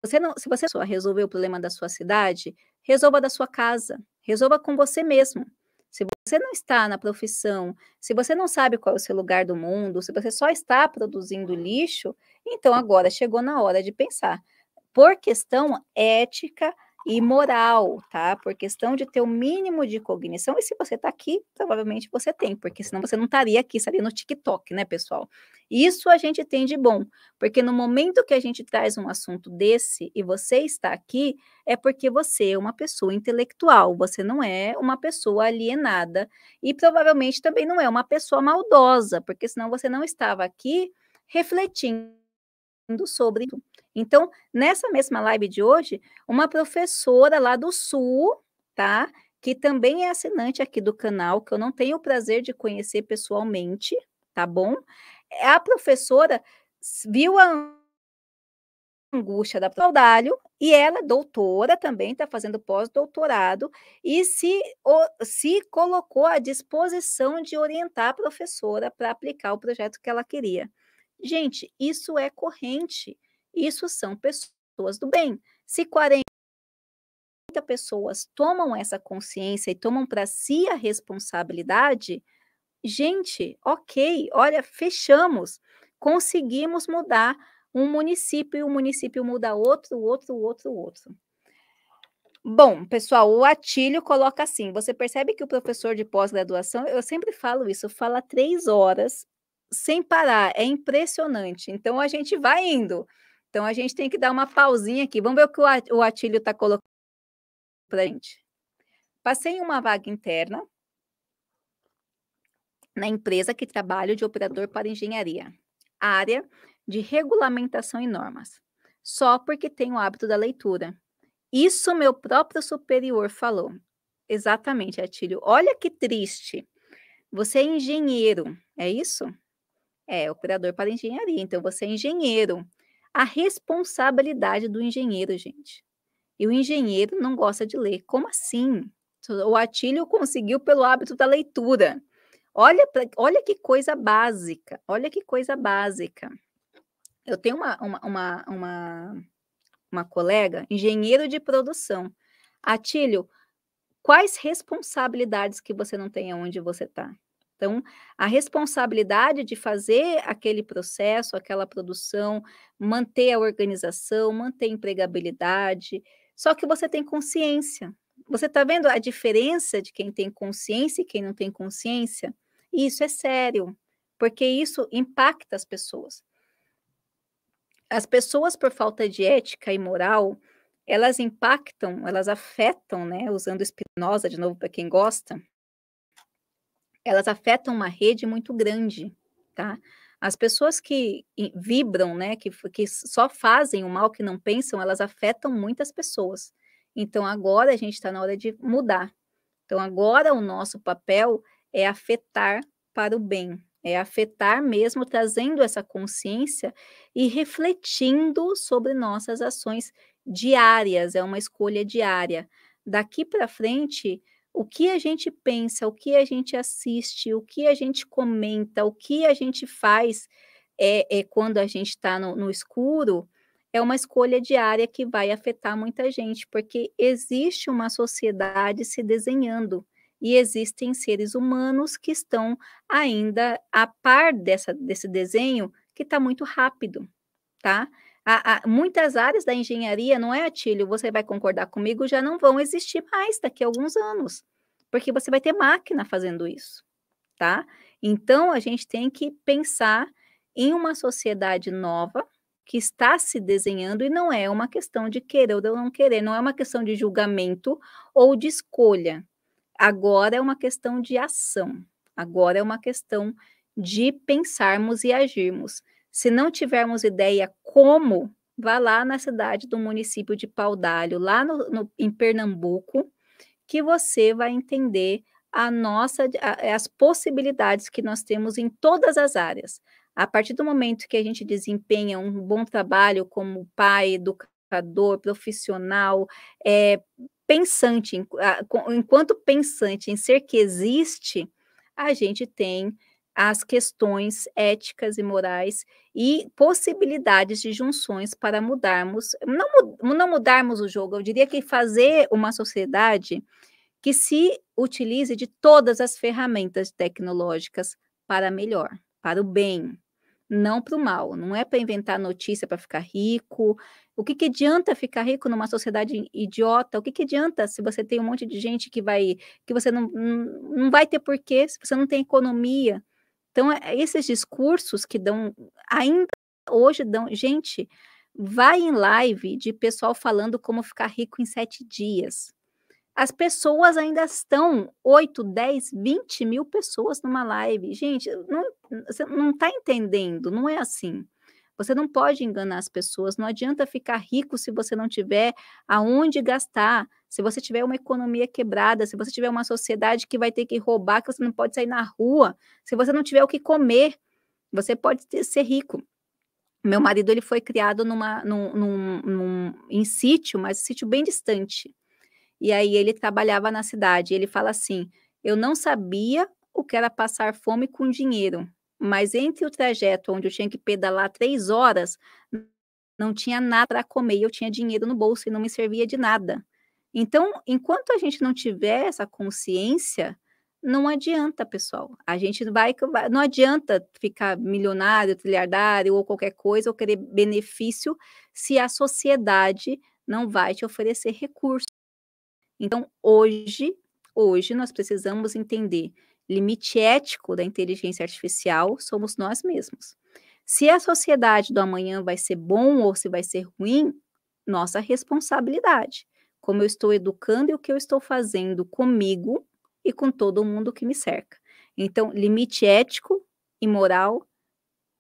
Você não, se você só resolver o problema da sua cidade, resolva da sua casa, resolva com você mesmo. Se você não está na profissão, se você não sabe qual é o seu lugar do mundo, se você só está produzindo lixo, então agora chegou na hora de pensar. Por questão ética, e moral, tá? Por questão de ter o um mínimo de cognição. E se você está aqui, provavelmente você tem, porque senão você não estaria aqui, estaria no TikTok, né, pessoal? Isso a gente tem de bom, porque no momento que a gente traz um assunto desse e você está aqui, é porque você é uma pessoa intelectual, você não é uma pessoa alienada e provavelmente também não é uma pessoa maldosa, porque senão você não estava aqui refletindo sobre. Então, nessa mesma live de hoje, uma professora lá do Sul, tá? Que também é assinante aqui do canal, que eu não tenho o prazer de conhecer pessoalmente, tá bom? É, a professora viu a angústia da Paudalho e ela, é doutora, também está fazendo pós-doutorado e se, o, se colocou à disposição de orientar a professora para aplicar o projeto que ela queria. Gente, isso é corrente. Isso são pessoas do bem. Se 40 pessoas tomam essa consciência e tomam para si a responsabilidade, gente, ok, olha, fechamos, conseguimos mudar um município e um município muda outro, outro, outro, outro. Bom, pessoal, o Atílio coloca assim: você percebe que o professor de pós-graduação, eu sempre falo isso, fala três horas sem parar, é impressionante. Então a gente vai indo. Então a gente tem que dar uma pausinha aqui. Vamos ver o que o Atílio está colocando para a gente. Passei em uma vaga interna na empresa que trabalho de operador para engenharia, área de regulamentação e normas, só porque tenho o hábito da leitura. Isso meu próprio superior falou. Exatamente, Atílio. Olha que triste. Você é engenheiro, é isso? É, o curador para engenharia. Então, você é engenheiro. A responsabilidade do engenheiro, gente. E o engenheiro não gosta de ler. Como assim? O Atílio conseguiu pelo hábito da leitura. Olha, pra, olha que coisa básica. Olha que coisa básica. Eu tenho uma, uma, uma, uma, uma colega, engenheiro de produção. Atílio, quais responsabilidades que você não tem aonde você está? Então, a responsabilidade de fazer aquele processo, aquela produção, manter a organização, manter a empregabilidade, só que você tem consciência. Você está vendo a diferença de quem tem consciência e quem não tem consciência? Isso é sério, porque isso impacta as pessoas. As pessoas, por falta de ética e moral, elas impactam, elas afetam, né? Usando Spinoza de novo para quem gosta, elas afetam uma rede muito grande, tá? As pessoas que vibram, né, que, que só fazem o mal, que não pensam, elas afetam muitas pessoas. Então, agora a gente está na hora de mudar. Então, agora o nosso papel é afetar para o bem, é afetar mesmo, trazendo essa consciência e refletindo sobre nossas ações diárias, é uma escolha diária. Daqui para frente, o que a gente pensa, o que a gente assiste, o que a gente comenta, o que a gente faz é, é quando a gente está no, no escuro, é uma escolha diária que vai afetar muita gente, porque existe uma sociedade se desenhando e existem seres humanos que estão ainda a par dessa, desse desenho que está muito rápido, tá? a, a, muitas áreas da engenharia, não é, Atílio? Você vai concordar comigo, já não vão existir mais daqui a alguns anos, porque você vai ter máquina fazendo isso, tá? Então, a gente tem que pensar em uma sociedade nova que está se desenhando e não é uma questão de querer ou não querer, não é uma questão de julgamento ou de escolha. Agora é uma questão de ação, agora é uma questão de pensarmos e agirmos. Se não tivermos ideia como, vá lá na cidade do município de Paudalho, lá no, no em Pernambuco, que você vai entender a nossa, a, as possibilidades que nós temos em todas as áreas. A partir do momento que a gente desempenha um bom trabalho como pai, educador, profissional, é, pensante, enquanto pensante em ser que existe, a gente tem as questões éticas e morais e possibilidades de junções para mudarmos, não, não mudarmos o jogo, eu diria que fazer uma sociedade que se utilize de todas as ferramentas tecnológicas para melhor, para o bem, não para o mal. Não é para inventar notícia para ficar rico. O que, que adianta ficar rico numa sociedade idiota? O que, que adianta se você tem um monte de gente que vai que você não, não vai ter porquê, se você não tem economia? Então, é, esses discursos que dão, ainda hoje dão, gente, vai em live de pessoal falando como ficar rico em sete dias. As pessoas ainda estão 8, 10, 20 mil pessoas numa live. Gente, não, você não está entendendo, não é assim. Você não pode enganar as pessoas, não adianta ficar rico se você não tiver aonde gastar, se você tiver uma economia quebrada, se você tiver uma sociedade que vai ter que roubar, que você não pode sair na rua, se você não tiver o que comer, você pode ter, ser rico. Meu marido ele foi criado numa, num, num, num, em sítio, mas sítio bem distante. E aí ele trabalhava na cidade. Ele fala assim: eu não sabia o que era passar fome com dinheiro. Mas entre o trajeto onde eu tinha que pedalar três horas, não tinha nada para comer, eu tinha dinheiro no bolso e não me servia de nada. Então, enquanto a gente não tiver essa consciência, não adianta, pessoal. A gente vai, não adianta ficar milionário, trilhardário ou qualquer coisa ou querer benefício se a sociedade não vai te oferecer recursos. Então, hoje, hoje nós precisamos entender limite ético da inteligência artificial somos nós mesmos. Se a sociedade do amanhã vai ser bom ou se vai ser ruim, nossa responsabilidade. Como eu estou educando e o que eu estou fazendo comigo e com todo mundo que me cerca. Então, limite ético e moral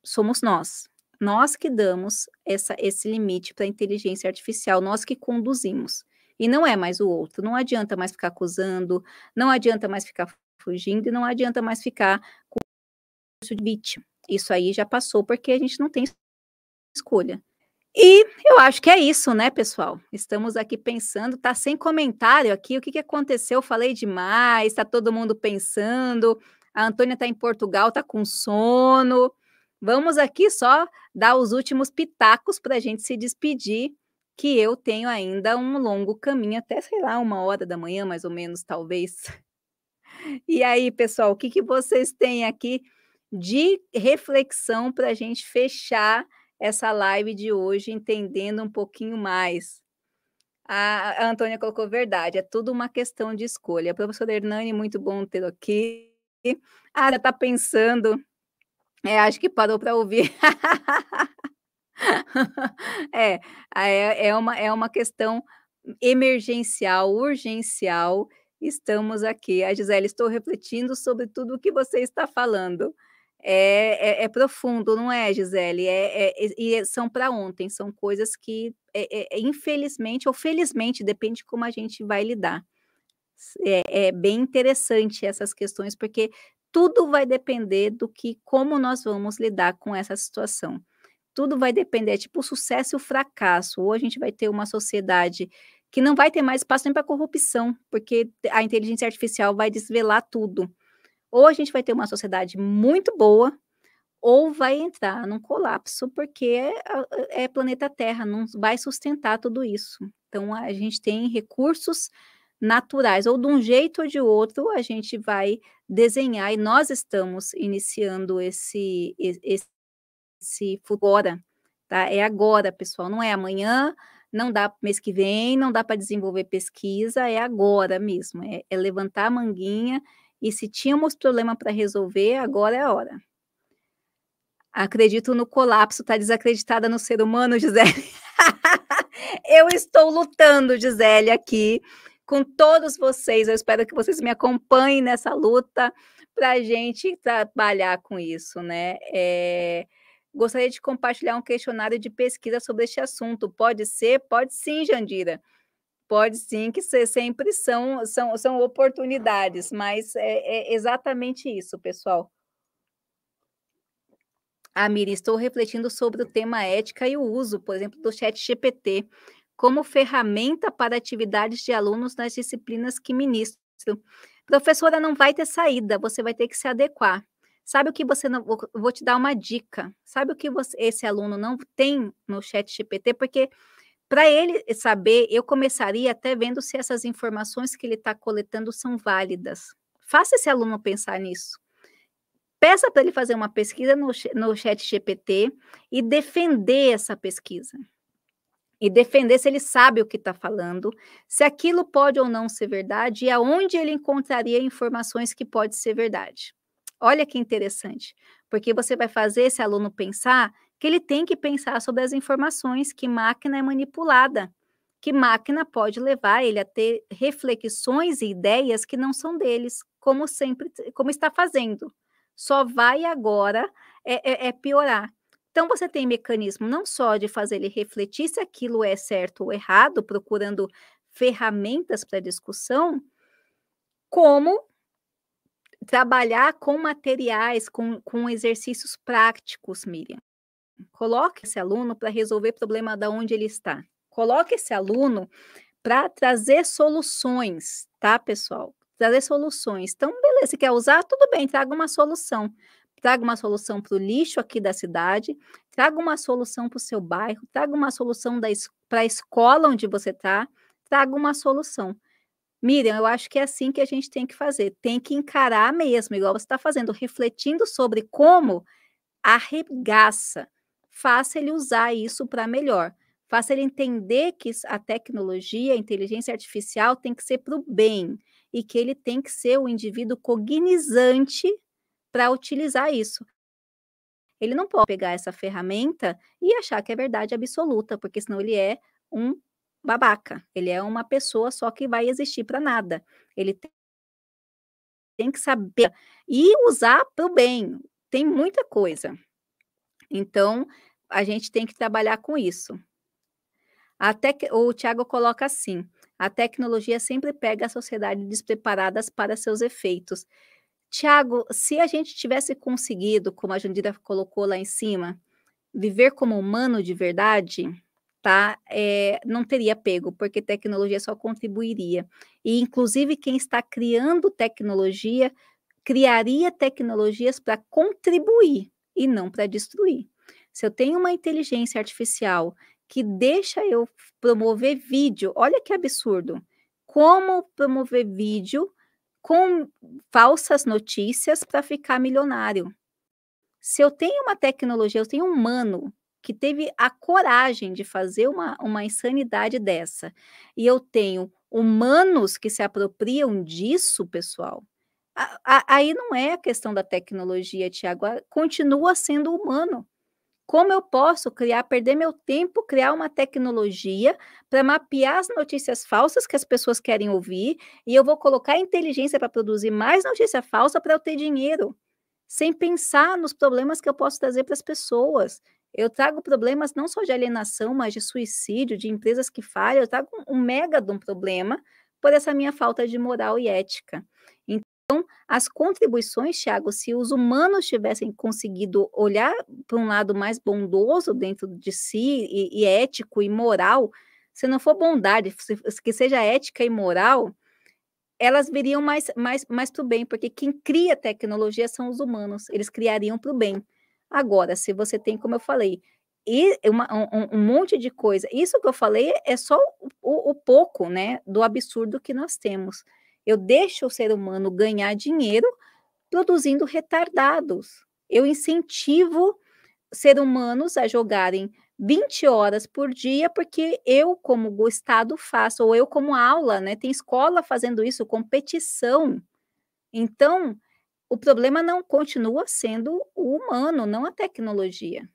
somos nós. Nós que damos essa, esse limite para a inteligência artificial, nós que conduzimos. E não é mais o outro. Não adianta mais ficar acusando, não adianta mais ficar fugindo e não adianta mais ficar com o curso de vítima. Isso aí já passou porque a gente não tem escolha. E eu acho que é isso, né, pessoal? Estamos aqui pensando, tá sem comentário aqui, o que, que aconteceu? Falei demais, tá todo mundo pensando. A Antônia tá em Portugal, tá com sono. Vamos aqui só dar os últimos pitacos para a gente se despedir, que eu tenho ainda um longo caminho, até sei lá, uma hora da manhã, mais ou menos, talvez. E aí, pessoal, o que, que vocês têm aqui de reflexão para a gente fechar essa live de hoje, entendendo um pouquinho mais? A, Antônia colocou verdade, é tudo uma questão de escolha. Professor Hernani, muito bom tê-lo aqui. Ah, já está pensando. É, acho que parou para ouvir. é, é, é, uma, é uma questão emergencial, urgencial, estamos aqui. A Gisele, estou refletindo sobre tudo o que você está falando. É, é, é profundo, não é, Gisele? É, é e são para ontem, são coisas que, é, é, infelizmente ou felizmente, depende de como a gente vai lidar. É, é bem interessante essas questões, porque tudo vai depender do que, como nós vamos lidar com essa situação. Tudo vai depender, tipo, o sucesso e o fracasso. Ou a gente vai ter uma sociedade que não vai ter mais espaço nem para corrupção, porque a inteligência artificial vai desvelar tudo. Ou a gente vai ter uma sociedade muito boa, ou vai entrar num colapso, porque é, é planeta Terra, não vai sustentar tudo isso. Então, a gente tem recursos naturais, ou de um jeito ou de outro, a gente vai desenhar, e nós estamos iniciando esse, esse, esse futuro tá? É agora, pessoal, não é amanhã, não dá mês que vem, não dá para desenvolver pesquisa, é agora mesmo, é, é, levantar a manguinha e se tínhamos problema para resolver, agora é a hora. Acredito no colapso, está desacreditada no ser humano, Gisele. eu estou lutando, Gisele, aqui com todos vocês. Eu espero que vocês me acompanhem nessa luta para a gente trabalhar com isso, né? É Gostaria de compartilhar um questionário de pesquisa sobre este assunto. Pode ser? Pode sim, Jandira. Pode sim, que sempre são, são, são oportunidades, mas é, é exatamente isso, pessoal. Amira, estou refletindo sobre o tema ética e o uso, por exemplo, do chat GPT como ferramenta para atividades de alunos nas disciplinas que ministro. Professora, não vai ter saída, você vai ter que se adequar. Sabe o que você não. Vou te dar uma dica. Sabe o que você, esse aluno não tem no chat GPT? Porque para ele saber, eu começaria até vendo se essas informações que ele está coletando são válidas. Faça esse aluno pensar nisso. Peça para ele fazer uma pesquisa no, no chat GPT e defender essa pesquisa. E defender se ele sabe o que está falando, se aquilo pode ou não ser verdade e aonde ele encontraria informações que pode ser verdade. Olha que interessante, porque você vai fazer esse aluno pensar que ele tem que pensar sobre as informações, que máquina é manipulada, que máquina pode levar ele a ter reflexões e ideias que não são deles, como sempre, como está fazendo. Só vai agora é, é, é piorar. Então, você tem mecanismo não só de fazer ele refletir se aquilo é certo ou errado, procurando ferramentas para discussão, como trabalhar com materiais, com, com exercícios práticos, Miriam. Coloque esse aluno para resolver problema da onde ele está. Coloque esse aluno para trazer soluções, tá, pessoal? Trazer soluções. Então, beleza, você quer usar? Tudo bem, traga uma solução. Traga uma solução para o lixo aqui da cidade, traga uma solução para o seu bairro, traga uma solução para a escola onde você está, traga uma solução. Miriam, eu acho que é assim que a gente tem que fazer, tem que encarar mesmo, igual você está fazendo, refletindo sobre como arregaça, faça ele usar isso para melhor, faça ele entender que a tecnologia, a inteligência artificial tem que ser para o bem e que ele tem que ser o indivíduo cognizante para utilizar isso. Ele não pode pegar essa ferramenta e achar que é verdade absoluta, porque senão ele é um babaca. Ele é uma pessoa só que vai existir para nada. Ele tem que saber e usar para o bem. Tem muita coisa. Então, a gente tem que trabalhar com isso. Até que, o Tiago coloca assim: a tecnologia sempre pega a sociedade despreparadas para seus efeitos. Tiago, se a gente tivesse conseguido, como a Jandira colocou lá em cima, viver como humano de verdade, tá, é, não teria pego, porque tecnologia só contribuiria. E, inclusive, quem está criando tecnologia criaria tecnologias para contribuir e não para destruir. Se eu tenho uma inteligência artificial que deixa eu promover vídeo, olha que absurdo. Como promover vídeo com falsas notícias para ficar milionário? Se eu tenho uma tecnologia, eu tenho um humano que teve a coragem de fazer uma, uma insanidade dessa. E eu tenho humanos que se apropriam disso, pessoal. A, a, aí não é a questão da tecnologia, Tiago, continua sendo humano. Como eu posso criar, perder meu tempo, criar uma tecnologia para mapear as notícias falsas que as pessoas querem ouvir e eu vou colocar inteligência para produzir mais notícia falsa para eu ter dinheiro, sem pensar nos problemas que eu posso trazer para as pessoas. Eu trago problemas não só de alienação, mas de suicídio, de empresas que falham. Eu trago um mega de um problema por essa minha falta de moral e ética. Então, as contribuições, Tiago, se os humanos tivessem conseguido olhar para um lado mais bondoso dentro de si, e, e ético e moral, se não for bondade, se, que seja ética e moral, elas viriam mais, mais, mais para o bem, porque quem cria tecnologia são os humanos, eles criariam para o bem. Agora, se você tem, como eu falei, é uma, um, um, monte de coisa, isso que eu falei é só o, o pouco, né, do absurdo que nós temos. Eu deixo o ser humano ganhar dinheiro produzindo retardados. Eu incentivo ser humanos a jogarem 20 horas por dia, porque eu, como Estado, faço, ou eu, como aula, né? Tem escola fazendo isso, competição. Então, o problema não continua sendo o humano, não a tecnologia.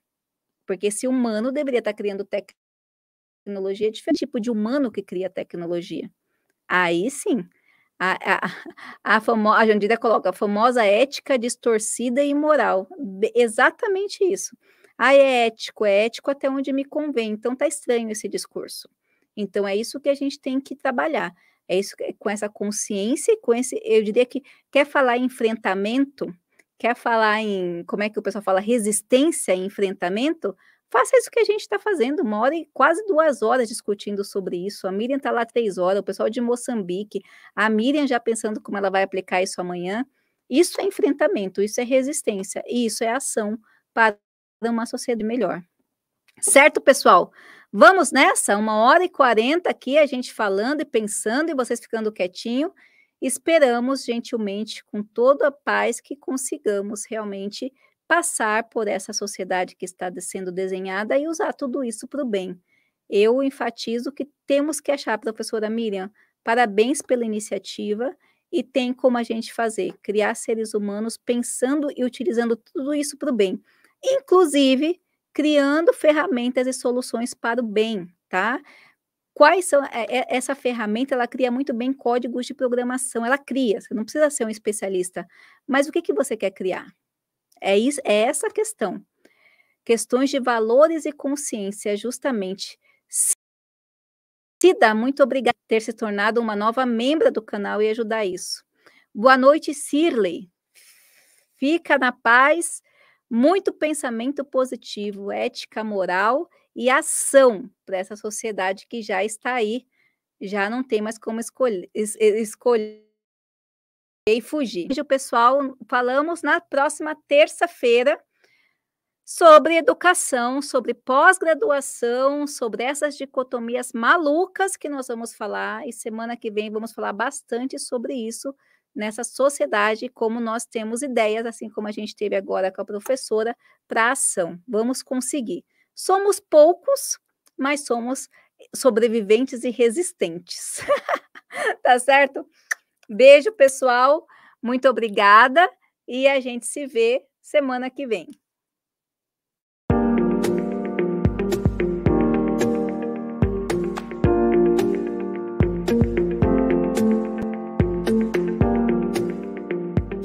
Porque o humano deveria estar criando tecnologia, é diferente tipo de humano que cria tecnologia. Aí sim, a, a, a, famo, a Jandira coloca a famosa ética distorcida e imoral. Exatamente isso. Ah, é ético, é ético até onde me convém. Então tá estranho esse discurso. Então é isso que a gente tem que trabalhar. É isso com essa consciência e com esse, eu diria que quer falar em enfrentamento, quer falar em como é que o pessoal fala resistência e enfrentamento, faça isso que a gente está fazendo, uma hora e quase duas horas discutindo sobre isso. A Miriam está lá três horas, o pessoal de Moçambique, a Miriam já pensando como ela vai aplicar isso amanhã. Isso é enfrentamento, isso é resistência, e isso é ação para uma sociedade melhor. Certo, pessoal? Vamos nessa? Uma hora e quarenta aqui, a gente falando e pensando e vocês ficando quietinho. Esperamos gentilmente, com toda a paz, que consigamos realmente passar por essa sociedade que está sendo desenhada e usar tudo isso para o bem. Eu enfatizo que temos que achar, professora Miriam, parabéns pela iniciativa e tem como a gente fazer, criar seres humanos pensando e utilizando tudo isso para o bem. Inclusive, criando ferramentas e soluções para o bem, tá? Quais são é, é, essa ferramenta? Ela cria muito bem códigos de programação. Ela cria. Você não precisa ser um especialista, mas o que que você quer criar? É isso, é essa questão. Questões de valores e consciência, justamente. Cida, muito obrigada por ter se tornado uma nova membra do canal e ajudar isso. Boa noite, Sirley. Fica na paz muito pensamento positivo, ética, moral e ação para essa sociedade que já está aí, já não tem mais como escolher, escolher e fugir. O pessoal, falamos na próxima terça-feira sobre educação, sobre pós-graduação, sobre essas dicotomias malucas que nós vamos falar e semana que vem vamos falar bastante sobre isso nessa sociedade, como nós temos ideias, assim como a gente teve agora com a professora, para ação. Vamos conseguir. Somos poucos, mas somos sobreviventes e resistentes. tá certo? Beijo, pessoal. Muito obrigada e a gente se vê semana que vem.